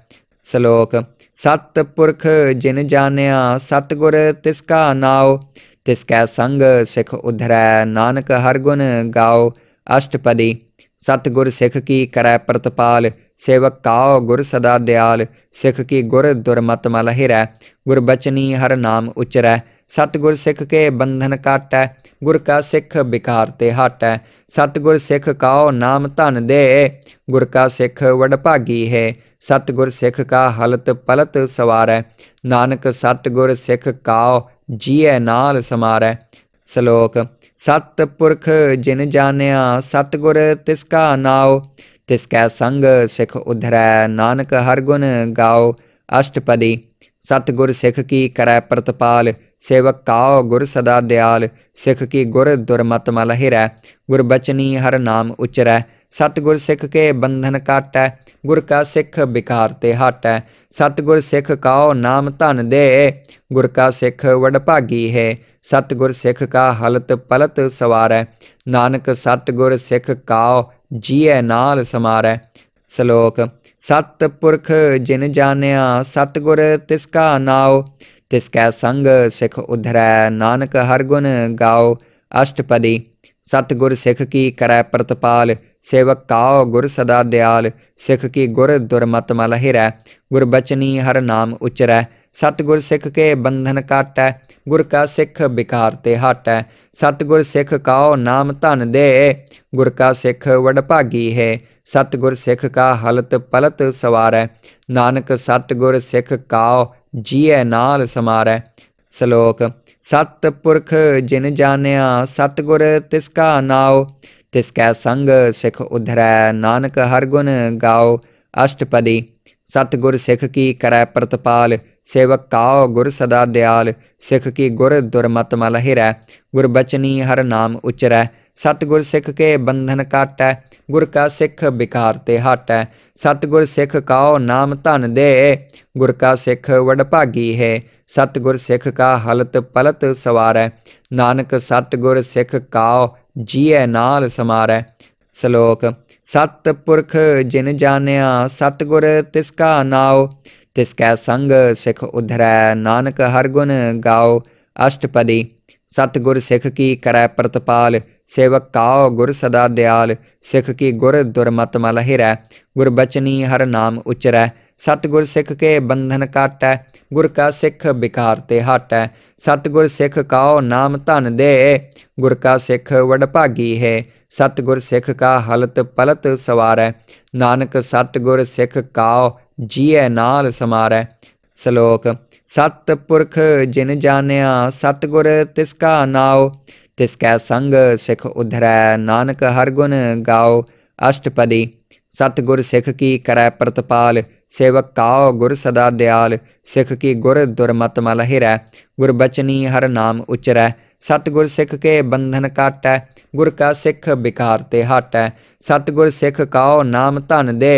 ਸ਼ਲੋਕ ਸਤ ਪੁਰਖ ਜਿਨ ਜਾਣਿਆ ਸਤਗੁਰ ਤਿਸ ਕਾ ਨਾਉ ਤਿਸ ਕੈ ਸੰਗ ਸਿਖ ਉਧਰੈ ਨਾਨਕ ਹਰ ਗੁਣ ਗਾਓ ਅਸ਼ਟਪਦੀ ਸਤਗੁਰ ਸਿਖ ਕੀ ਕਰੈ ਪ੍ਰਤਪਾਲ ਸੇਵਕ ਕਾਉ ਗੁਰ ਸਦਾ ਦਿਆਲ ਸਿਖ ਕੀ ਗੁਰ ਦੁਰਮਤ ਮਲ ਹਿਰੈ ਗੁਰ ਬਚਨੀ ਹਰ ਨਾਮ ਉਚਰੈ ਸਤਗੁਰ ਸਿੱਖ ਕੇ ਬੰਧਨ ਕਾਟੈ ਗੁਰ ਕਾ ਸਿੱਖ ਵਿਕਾਰ ਤੇ ਹਟੈ ਸਤਗੁਰ ਸਿੱਖ ਕਾਉ ਨਾਮ ਧਨ ਦੇ ਗੁਰ ਕਾ ਸਿੱਖ ਵਡ ਭਾਗੀ ਹੈ ਸਤਗੁਰ ਸਿੱਖ ਕਾ ਹਲਤ ਪਲਤ ਸਵਾਰੈ ਨਾਨਕ ਸਤਗੁਰ ਸਿੱਖ ਕਾਉ ਜੀਐ ਨਾਲ ਸਮਾਰੈ ਸ਼ਲੋਕ ਸਤ ਪੁਰਖ ਜਿਨ ਜਾਣਿਆ ਸਤਗੁਰ ਤਿਸ ਕਾ ਨਾਉ ਤਿਸ ਕੈ ਸੰਗ ਸਿਖ ਉਧਰੈ ਨਾਨਕ ਹਰ ਗੁਣ ਗਾਉ ਅਸ਼ਟਪਦੀ ਸਤਗੁਰ ਸਿਖ ਕੀ ਕਰੈ ਪ੍ਰਤਪਾਲ ਸੇਵਕ ਕਾਉ ਗੁਰ ਸਦਾ ਦਿਆਲ ਸਿਖ ਕੀ ਗੁਰ ਦੁਰਮਤ ਮਲਹਿਰੈ ਗੁਰ ਬਚਨੀ ਹਰ ਨਾਮ ਉਚਰੈ सतगुर सिख के बंधन काटै गुर का सिख बिकार ते हाटै सतगुर सिख काओ नाम धन दे गुर का सिख वडभागी है सतगुर सिख का हलत पलत सवारै नानक सतगुर सिख काओ जीए नाल समारै ਸ਼ਲੋਕ ਸਤ ਪੁਰਖ ਜਿਨ ਜਾਣਿਆ ਸਤਗੁਰ ਤਿਸ ਕਾ ਨਾਉ ਤਿਸ ਕੈ ਸੰਗ ਸਿਖ ਉਧਰੈ ਨਾਨਕ ਹਰ ਗੁਣ ਗਾਓ ਅਸ਼ਟਪਦੀ ਸਤਗੁਰ ਸਿਖ ਕੀ ਕਰੈ ਸੇਵਕ ਕਾਉ ਗੁਰ ਸਦਾ ਦਿਆਲ ਸਿੱਖ ਕੀ ਗੁਰ ਦੁਰਮਤ ਮਲ ਹਿਰੈ ਗੁਰ ਬਚਨੀ ਹਰ ਨਾਮ ਉਚਰੈ ਸਤਗੁਰ ਸਿੱਖ ਕੇ ਬੰਧਨ ਕਾਟੈ ਗੁਰ ਕਾ ਸਿੱਖ ਵਿਕਾਰ ਤੇ ਹਟੈ ਸਤਗੁਰ ਸਿੱਖ ਕਾਉ ਨਾਮ ਧਨ ਦੇ ਗੁਰ ਕਾ ਸਿੱਖ ਵਡ ਭਾਗੀ ਹੈ ਸਤਗੁਰ ਸਿੱਖ ਕਾ ਹਲਤ ਪਲਤ ਸਵਾਰੈ ਨਾਨਕ ਸਤਗੁਰ ਸਿੱਖ ਕਾਉ ਜੀਐ ਨਾਲ ਸਮਾਰੈ ਸ਼ਲੋਕ ਸਤ ਪੁਰਖ ਜਿਨ ਜਾਣਿਆ ਸਤਗੁਰ ਤਿਸ ਕਾ ਨਾਉ ਤਿਸ ਕੈ ਸੰਗ ਸਿਖ ਉਧਰੈ ਨਾਨਕ ਹਰ ਗੁਣ ਗਾਓ ਅਸ਼ਟਪਦੀ ਸਤਗੁਰ ਸਿਖ ਕੀ ਕਰੈ ਪ੍ਰਤਪਾਲ ਸੇਵਕ ਕਾਉ ਗੁਰ ਸਦਾ ਦਿਆਲ ਸਿਖ ਕੀ ਗੁਰ ਦੁਰਮਤ ਮਲ ਹਿਰੈ ਗੁਰ ਬਚਨੀ ਹਰ ਨਾਮ ਉਚਰੈ ਸਤਗੁਰ ਸਿੱਖ ਕੇ ਬੰਧਨ ਕਾਟੈ ਗੁਰ ਕਾ ਸਿੱਖ ਵਿਕਾਰ ਤੇ ਹਟੈ ਸਤਗੁਰ ਸਿੱਖ ਕਾਉ ਨਾਮ ਧਨ ਦੇ ਗੁਰ ਕਾ ਸਿੱਖ ਵਡਭਾਗੀ ਹੈ ਸਤਗੁਰ ਸਿੱਖ ਕਾ ਹਲਤ ਪਲਤ ਸਵਾਰੈ ਨਾਨਕ ਸਤਗੁਰ ਸਿੱਖ ਕਾਉ ਜੀਐ ਨਾਲ ਸਮਾਰੈ ਸ਼ਲੋਕ ਸਤ ਪੁਰਖ ਜਿਨ ਜਾਣਿਆ ਸਤ ਗੁਰ ਤਿਸ ਕਾ ਨਾਉ ਤਿਸ ਕੈ ਸੰਗ ਸਿਖ ਉਧਰੈ ਨਾਨਕ ਹਰ ਗੁਣ ਗਾਉ ਅਸ਼ਟਪਦੀ ਸਤ ਗੁਰ ਸਿਖ ਕੀ ਕਰੈ ਪ੍ਰਤਪਾਲ ਸੇਵਕ ਕਾਉ ਗੁਰ ਸਦਾ ਦਿਆਲ ਸਿਖ ਕੀ ਗੁਰ ਦੁਰਮਤ ਮਲ ਹਿਰੈ ਗੁਰ ਬਚਨੀ ਹਰ ਨਾਮ ਉਚਰੈ सतगुर सिख के बंधन काटै गुर का सिख बिकार ते हाटै सतगुर सिख काओ नाम धन दे गुर का सिख वडभागी है सतगुर सिख का हलत पलत सवारै नानक सतगुर सिख काओ जीए नाल समारै ਸ਼ਲੋਕ ਸਤ ਪੁਰਖ ਜਿਨ ਜਾਣਿਆ ਸਤਗੁਰ ਤਿਸ ਕਾ ਨਾਉ ਤਿਸ ਕੈ ਸੰਗ ਸਿਖ ਉਧਰੈ ਨਾਨਕ ਹਰ ਗੁਣ ਗਾਉ ਅਸ਼ਟਪਦੀ ਸਤਗੁਰ ਸਿਖ ਕੀ ਕਰੈ सेवक ताओ गुर सदा दयाल सिख की गुर दुरमत मल हिरै बचनी हर नाम उचरै सतगुर सिख के बंधन काटै गुर का सिख बिकार ते हटै सतगुर सिख काओ नाम धन दे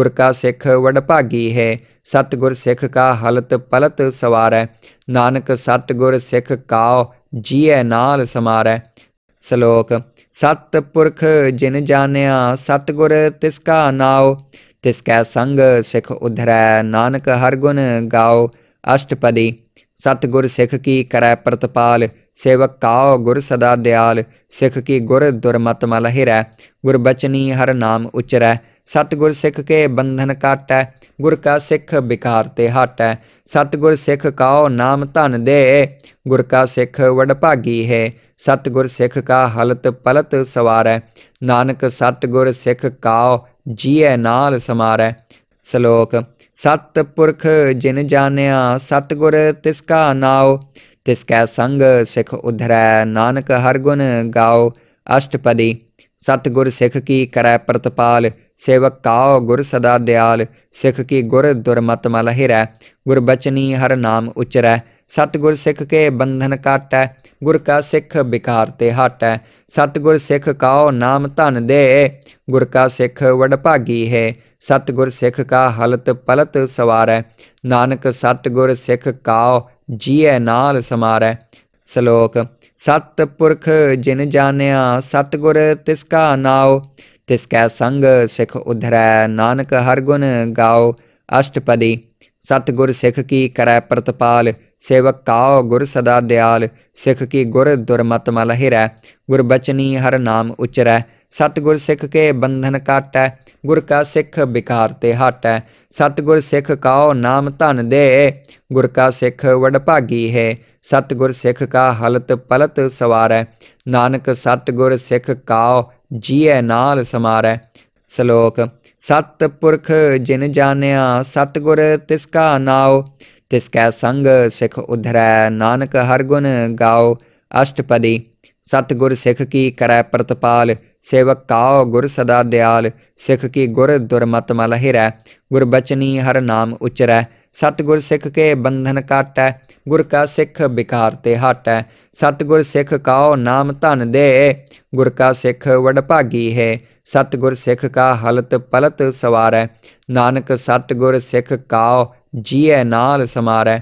गुर का सिख वडभागी है सतगुर सिख का हलत पलत सवारै नानक सतगुर सिख काओ जीए नाल समारै ਸ਼ਲੋਕ ਸਤ ਪੁਰਖ ਜਿਨ ਜਾਣਿਆ ਸਤਗੁਰ ਤਿਸ ਕਾ ਨਾਉ ਤਿਸ ਕੈ ਸੰਗ ਸਿਖ ਉਧਰੈ ਨਾਨਕ ਹਰ ਗੁਣ ਗਾਓ ਅਸ਼ਟਪਦੀ ਸਤ ਗੁਰ ਸਿਖ ਕੀ ਕਰੈ ਪ੍ਰਤਪਾਲ ਸੇਵਕ ਕਾਉ ਗੁਰ ਸਦਾ ਦਿਆਲ ਸਿਖ ਕੀ ਗੁਰ ਦੁਰਮਤ ਮਲ ਹਿਰੈ ਗੁਰ ਬਚਨੀ ਹਰ ਨਾਮ ਉਚਰੈ ਸਤ ਗੁਰ ਸਿਖ ਕੇ ਬੰਧਨ ਕਾਟੈ ਗੁਰ ਕਾ ਸਿਖ ਵਿਕਾਰ ਤੇ ਹਟੈ ਸਤ ਗੁਰ ਸਿਖ ਕਾਉ ਨਾਮ ਧਨ ਦੇ ਗੁਰ ਕਾ ਸਿਖ ਵਡ ਭਾਗੀ ਹੈ ਸਤ ਗੁਰ ਸਿਖ ਕਾ ਹਲਤ ਪਲਤ ਸਵਾਰੈ ਨਾਨਕ ਸਤ ਗੁਰ ਸਿਖ ਕਾਉ ਜੀਐ ਨਾਲ ਸਮਾਰੈ ਸ਼ਲੋਕ ਸਤ ਪੁਰਖ ਜਿਨ ਜਾਣਿਆ ਸਤ ਗੁਰ ਤਿਸ ਕਾ ਨਾਉ ਤਿਸ ਕੈ ਸੰਗ ਸਿਖ ਉਧਰੈ ਨਾਨਕ ਹਰ ਗੁਣ ਗਾਓ ਅਸ਼ਟਪਦੀ ਸਤ ਗੁਰ ਸਿਖ ਕੀ ਕਰੈ ਪ੍ਰਤਪਾਲ सेवक काओ गुर सदा दयाल सिख की गुर दुर्मत मल हिरै गुरबचनी हर नाम उचरै सतगुर सिख के बंधन काटै गुर का सिख बिकार ते हाटै सतगुर सिख काओ नाम धन दे गुर का सिख वडभागी है सतगुर सिख का हलत पलत सवारै नानक सतगुर सिख काओ जीए नाल समारै ਸ਼ਲੋਕ ਸਤ ਪੁਰਖ ਜਿਨ ਜਾਣਿਆ ਸਤਗੁਰ ਤਿਸ ਕਾ ਨਾਉ ਤਿਸ ਕੈ ਸੰਗ ਸਿਖ ਉਧਰੈ ਨਾਨਕ ਹਰ ਗੁਣ ਗਾਓ ਅਸ਼ਟਪਦੀ ਸਤਗੁਰ ਸਿਖ ਕੀ ਕਰੈ सेवक ताओ गुर सदा दयाल सिख की गुर दुर्मत मल हिरै ਹਰ ਨਾਮ ਉਚਰੈ ਸਤ ਸਤਗੁਰ ਸਿੱਖ ਕੇ ਬੰਧਨ ਕਾਟੈ ਗੁਰ ਕਾ ਸਿੱਖ ਵਿਕਾਰ ਤੇ ਹਟੈ ਸਤਗੁਰ ਸਿੱਖ ਕਾਉ ਨਾਮ ਧਨ ਦੇ ਗੁਰ ਕਾ ਸਿੱਖ ਵਡ ਭਾਗੀ ਹੈ ਸਤਗੁਰ ਸਿੱਖ ਕਾ ਹਲਤ ਪਲਤ ਸਵਾਰੈ ਨਾਨਕ ਸਤਗੁਰ ਸਿੱਖ ਕਾਉ ਜੀਐ ਨਾਲ ਸਮਾਰੈ ਸ਼ਲੋਕ ਸਤ ਪੁਰਖ ਜਿਨ ਜਾਣਿਆ ਸਤਗੁਰ ਤਿਸ ਕਾ ਨਾਉ ਤਿਸ ਕੈ ਸੰਗ ਸਿਖ ਉਧਰੈ ਨਾਨਕ ਹਰ ਗੁਣ ਗਾਓ ਅਸ਼ਟਪਦੀ ਸਤ ਗੁਰ ਸਿਖ ਕੀ ਕਰੈ ਪ੍ਰਤਪਾਲ ਸੇਵਕ ਕਾਉ ਗੁਰ ਸਦਾ ਦਿਆਲ ਸਿਖ ਕੀ ਗੁਰ ਦੁਰਮਤ ਮਲ ਹਿਰੈ ਗੁਰ ਬਚਨੀ ਹਰ ਨਾਮ ਉਚਰੈ ਸਤ ਗੁਰ ਸਿਖ ਕੇ ਬੰਧਨ ਕਾਟੈ ਗੁਰ ਕਾ ਸਿਖ ਬਿਕਾਰ ਤੇ ਹਟੈ ਸਤ ਗੁਰ ਸਿਖ ਕਾਉ ਨਾਮ ਧਨ ਦੇ ਗੁਰ ਕਾ ਸਿਖ ਵਡ ਭਾਗੀ ਹੈ ਸਤ ਗੁਰ ਸਿਖ ਕਾ ਹਲਤ ਪਲਤ ਸਵਾਰੈ ਨਾਨਕ ਸਤ ਗੁਰ ਸਿਖ ਕਾਉ ਜੀਐ ਨਾਲ ਸਮਾਰੈ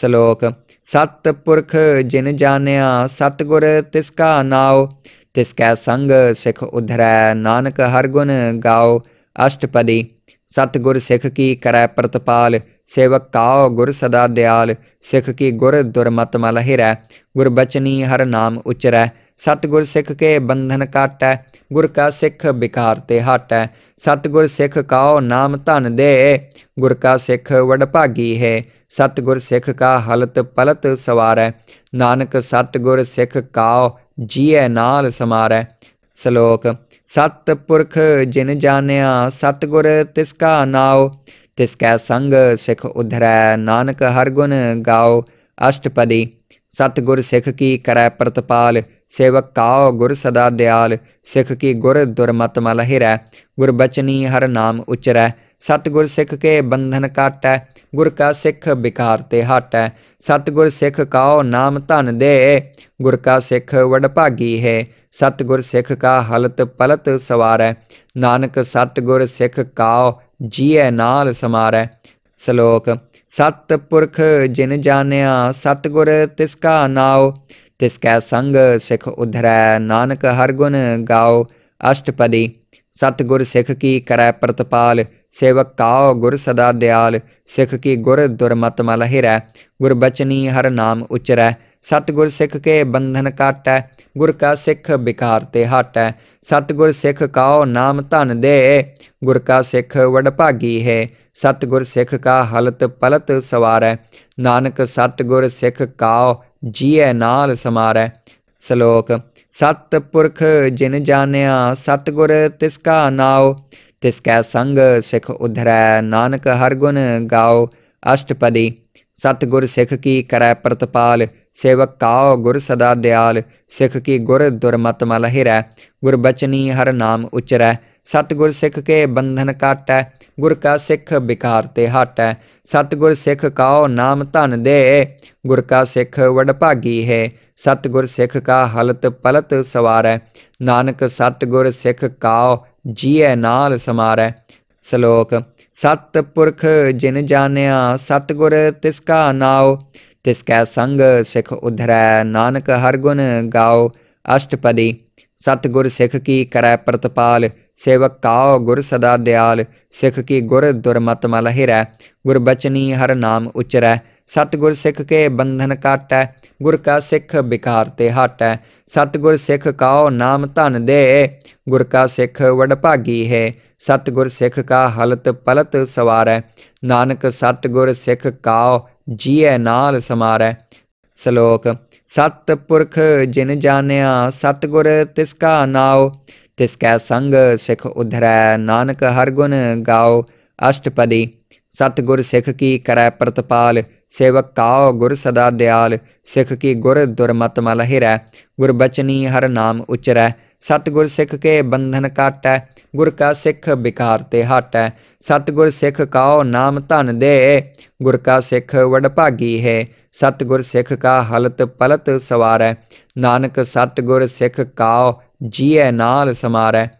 ਸ਼ਲੋਕ ਸਤ ਪੁਰਖ ਜਿਨ ਜਾਣਿਆ ਸਤ ਗੁਰ ਤਿਸ ਕਾ ਨਾਉ ਤਿਸ ਕੈ ਸੰਗ ਸਿਖ ਉਧਰੈ ਨਾਨਕ ਹਰ ਗੁਣ ਗਾਉ ਅਸ਼ਟਪਦੀ ਸਤ ਗੁਰ ਸਿਖ ਕੀ ਕਰੈ ਪ੍ਰਤਪਾਲ ਸੇਵਕ ਕਾਉ ਗੁਰ ਸਦਾ ਦਿਆਲ ਸਿਖ ਕੀ ਗੁਰ ਦੁਰਮਤ ਮਲ ਹਿਰੈ ਗੁਰ ਬਚਨੀ ਹਰ ਨਾਮ ਉਚਰੈ सतगुर सिख के बंधन है गुर का सिख बिकार ते हाटै सतगुर सिख काओ नाम धन दे गुर का सिख वडभागी है सतगुर सिख का हलत पलत सवारै नानक सतगुर सिख काओ ਜੀਐ ਨਾਲ ਸਮਾਰੈ ਸ਼ਲੋਕ ਸਤ ਪੁਰਖ ਜਿਨ ਜਾਣਿਆ ਸਤਗੁਰ ਤਿਸ ਕਾ ਨਾਉ ਤਿਸ ਕੈ ਸੰਗ ਸਿਖ ਉਧਰੈ ਨਾਨਕ ਹਰ ਗੁਣ ਗਾਓ ਅਸ਼ਟਪਦੀ ਸਤਗੁਰ ਸਿਖ ਕੀ ਕਰੈ सेवक काओ गुर सदा दयाल सिख की गुर दुर्मत मल हिरै गुरबचनी हर नाम उचरै सतगुर सिख के बंधन काटै गुर का सिख बिकार ते हटै सतगुर सिख काओ नाम धन दे गुर का सिख वडभागी है सतगुर सिख का हलत पलत सवारै नानक सतगुर सिख काओ जीए नाल समारै ਸ਼ਲੋਕ ਸਤ ਪੁਰਖ ਜਿਨ ਜਾਣਿਆ ਸਤਗੁਰ ਤਿਸ ਕਾ ਨਾਉ ਤਿਸ ਕੈ ਸੰਗ ਸਿਖ ਉਧਰੈ ਨਾਨਕ ਹਰ ਗੁਣ ਗਾਓ ਅਸ਼ਟਪਦੀ ਸਤਗੁਰ ਸਿਖ ਕੀ ਕਰੈ ਪ੍ਰਤਪਾਲ ਸੇਵਕ ਕਾਉ ਗੁਰ ਸਦਾ ਦਿਆਲ ਸਿਖ ਕੀ ਗੁਰ ਦੁਰਮਤ ਮਲ ਹਿਰੈ ਗੁਰ ਬਚਨੀ ਹਰ ਨਾਮ ਉਚਰੈ ਸਤਗੁਰ ਸਿੱਖ ਕੇ ਬੰਧਨ ਕਾਟੈ ਗੁਰ ਕਾ ਸਿੱਖ ਵਿਕਾਰ ਤੇ ਹਟੈ ਸਤਗੁਰ ਸਿੱਖ ਕਾਉ ਨਾਮ ਧਨ ਦੇ ਗੁਰ ਕਾ ਸਿੱਖ ਵਡ ਭਾਗੀ ਹੈ ਸਤਗੁਰ ਸਿੱਖ ਕਾ ਹਲਤ ਪਲਤ ਸਵਾਰੈ ਨਾਨਕ ਸਤਗੁਰ ਸਿੱਖ ਕਾਉ ਜੀਐ ਨਾਲ ਸਮਾਰੈ ਸ਼ਲੋਕ ਸਤ ਪੁਰਖ ਜਿਨ ਜਾਣਿਆ ਸਤ ਗੁਰ ਤਿਸ ਕਾ ਨਾਉ ਤਿਸ ਕੈ ਸੰਗ ਸਿਖ ਉਧਰੈ ਨਾਨਕ ਹਰ ਗੁਣ ਗਾਉ ਅਸ਼ਟਪਦੀ ਸਤ ਗੁਰ ਸਿਖ ਕੀ ਕਰੈ ਪ੍ਰਤਪਾਲ ਸੇਵਕ ਕਾਉ ਗੁਰ ਸਦਾ ਦਿਆਲ ਸਿਖ ਕੀ ਗੁਰ ਦੁਰਮਤ ਮਲ ਹਿਰੈ ਗੁਰ ਬਚਨੀ ਹਰ ਨਾਮ ਉਚਰੈ सतगुर सिख के बंधन काटै गुर का सिख बिकार ते हाटै सतगुर सिख काओ नाम धन दे गुर का सिख वडभागी है सतगुर सिख का हलत पलत सवारै नानक सतगुर सिख काओ जीए नाल समारै ਸ਼ਲੋਕ ਸਤ ਪੁਰਖ ਜਿਨ ਜਾਣਿਆ ਸਤਗੁਰ ਤਿਸ ਕਾ ਨਾਉ ਤਿਸ ਕੈ ਸੰਗ ਸਿਖ ਉਧਰੈ ਨਾਨਕ ਹਰ ਗੁਣ ਗਾਓ ਅਸ਼ਟਪਦੀ ਸਤਗੁਰ ਸਿਖ ਕੀ ਕਰੈ सेवक ਗੁਰ ਸਦਾ ਦਿਆਲ ਸਿੱਖ ਕੀ ਗੁਰ ਦੁਰਮਤ दुर्मत मल हिरै गुरबचनी हर नाम उचरै ਸਤਗੁਰ ਸਿੱਖ ਕੇ ਬੰਧਨ ਕਾਟੈ ਗੁਰ ਕਾ ਸਿੱਖ ਵਿਕਾਰ ਤੇ ਹਟੈ ਸਤਗੁਰ ਸਿੱਖ ਕਾਉ ਨਾਮ ਧਨ ਦੇ ਗੁਰ ਕਾ ਸਿੱਖ ਵਡਭਾਗੀ ਹੈ ਸਤਗੁਰ ਸਿੱਖ ਕਾ ਹਲਤ ਪਲਤ ਸਵਾਰੈ ਨਾਨਕ ਸਤਗੁਰ ਸਿੱਖ ਕਾਉ ਜੀਐ ਨਾਲ ਸਮਾਰੈ ਸ਼ਲੋਕ ਸਤ ਪੁਰਖ ਜਿਨ ਜਾਣਿਆ ਸਤਗੁਰ ਤਿਸ ਕਾ ਨਾਉ ਤਿਸ ਕੈ ਸੰਗ ਸਿਖ ਉਧਰੈ ਨਾਨਕ ਹਰ ਗੁਣ ਗਾਉ ਅਸ਼ਟਪਦੀ ਸਤਗੁਰ ਸਿਖ ਕੀ ਕਰੈ ਪ੍ਰਤਪਾਲ ਸੇਵਕ ਕਾਉ ਗੁਰ ਸਦਾ ਦਿਆਲ ਸਿਖ ਕੀ ਗੁਰ ਦੁਰਮਤ ਮਲ ਹਿਰੈ ਗੁਰ ਬਚਨੀ ਹਰ ਨਾਮ ਉਚਰੈ ਸਤਗੁਰ ਸਿੱਖ ਕੇ ਬੰਧਨ ਕਾਟੈ ਗੁਰ ਕਾ ਸਿੱਖ ਵਿਕਾਰ ਤੇ ਹਟੈ ਸਤਗੁਰ ਸਿੱਖ ਕਾਉ ਨਾਮ ਧਨ ਦੇ ਗੁਰ ਕਾ ਸਿੱਖ ਵਡਭਾਗੀ ਹੈ ਸਤਗੁਰ ਸਿੱਖ ਕਾ ਹਲਤ ਪਲਤ ਸਵਾਰੈ ਨਾਨਕ ਸਤਗੁਰ ਸਿੱਖ ਕਾਉ जी है नाल समार है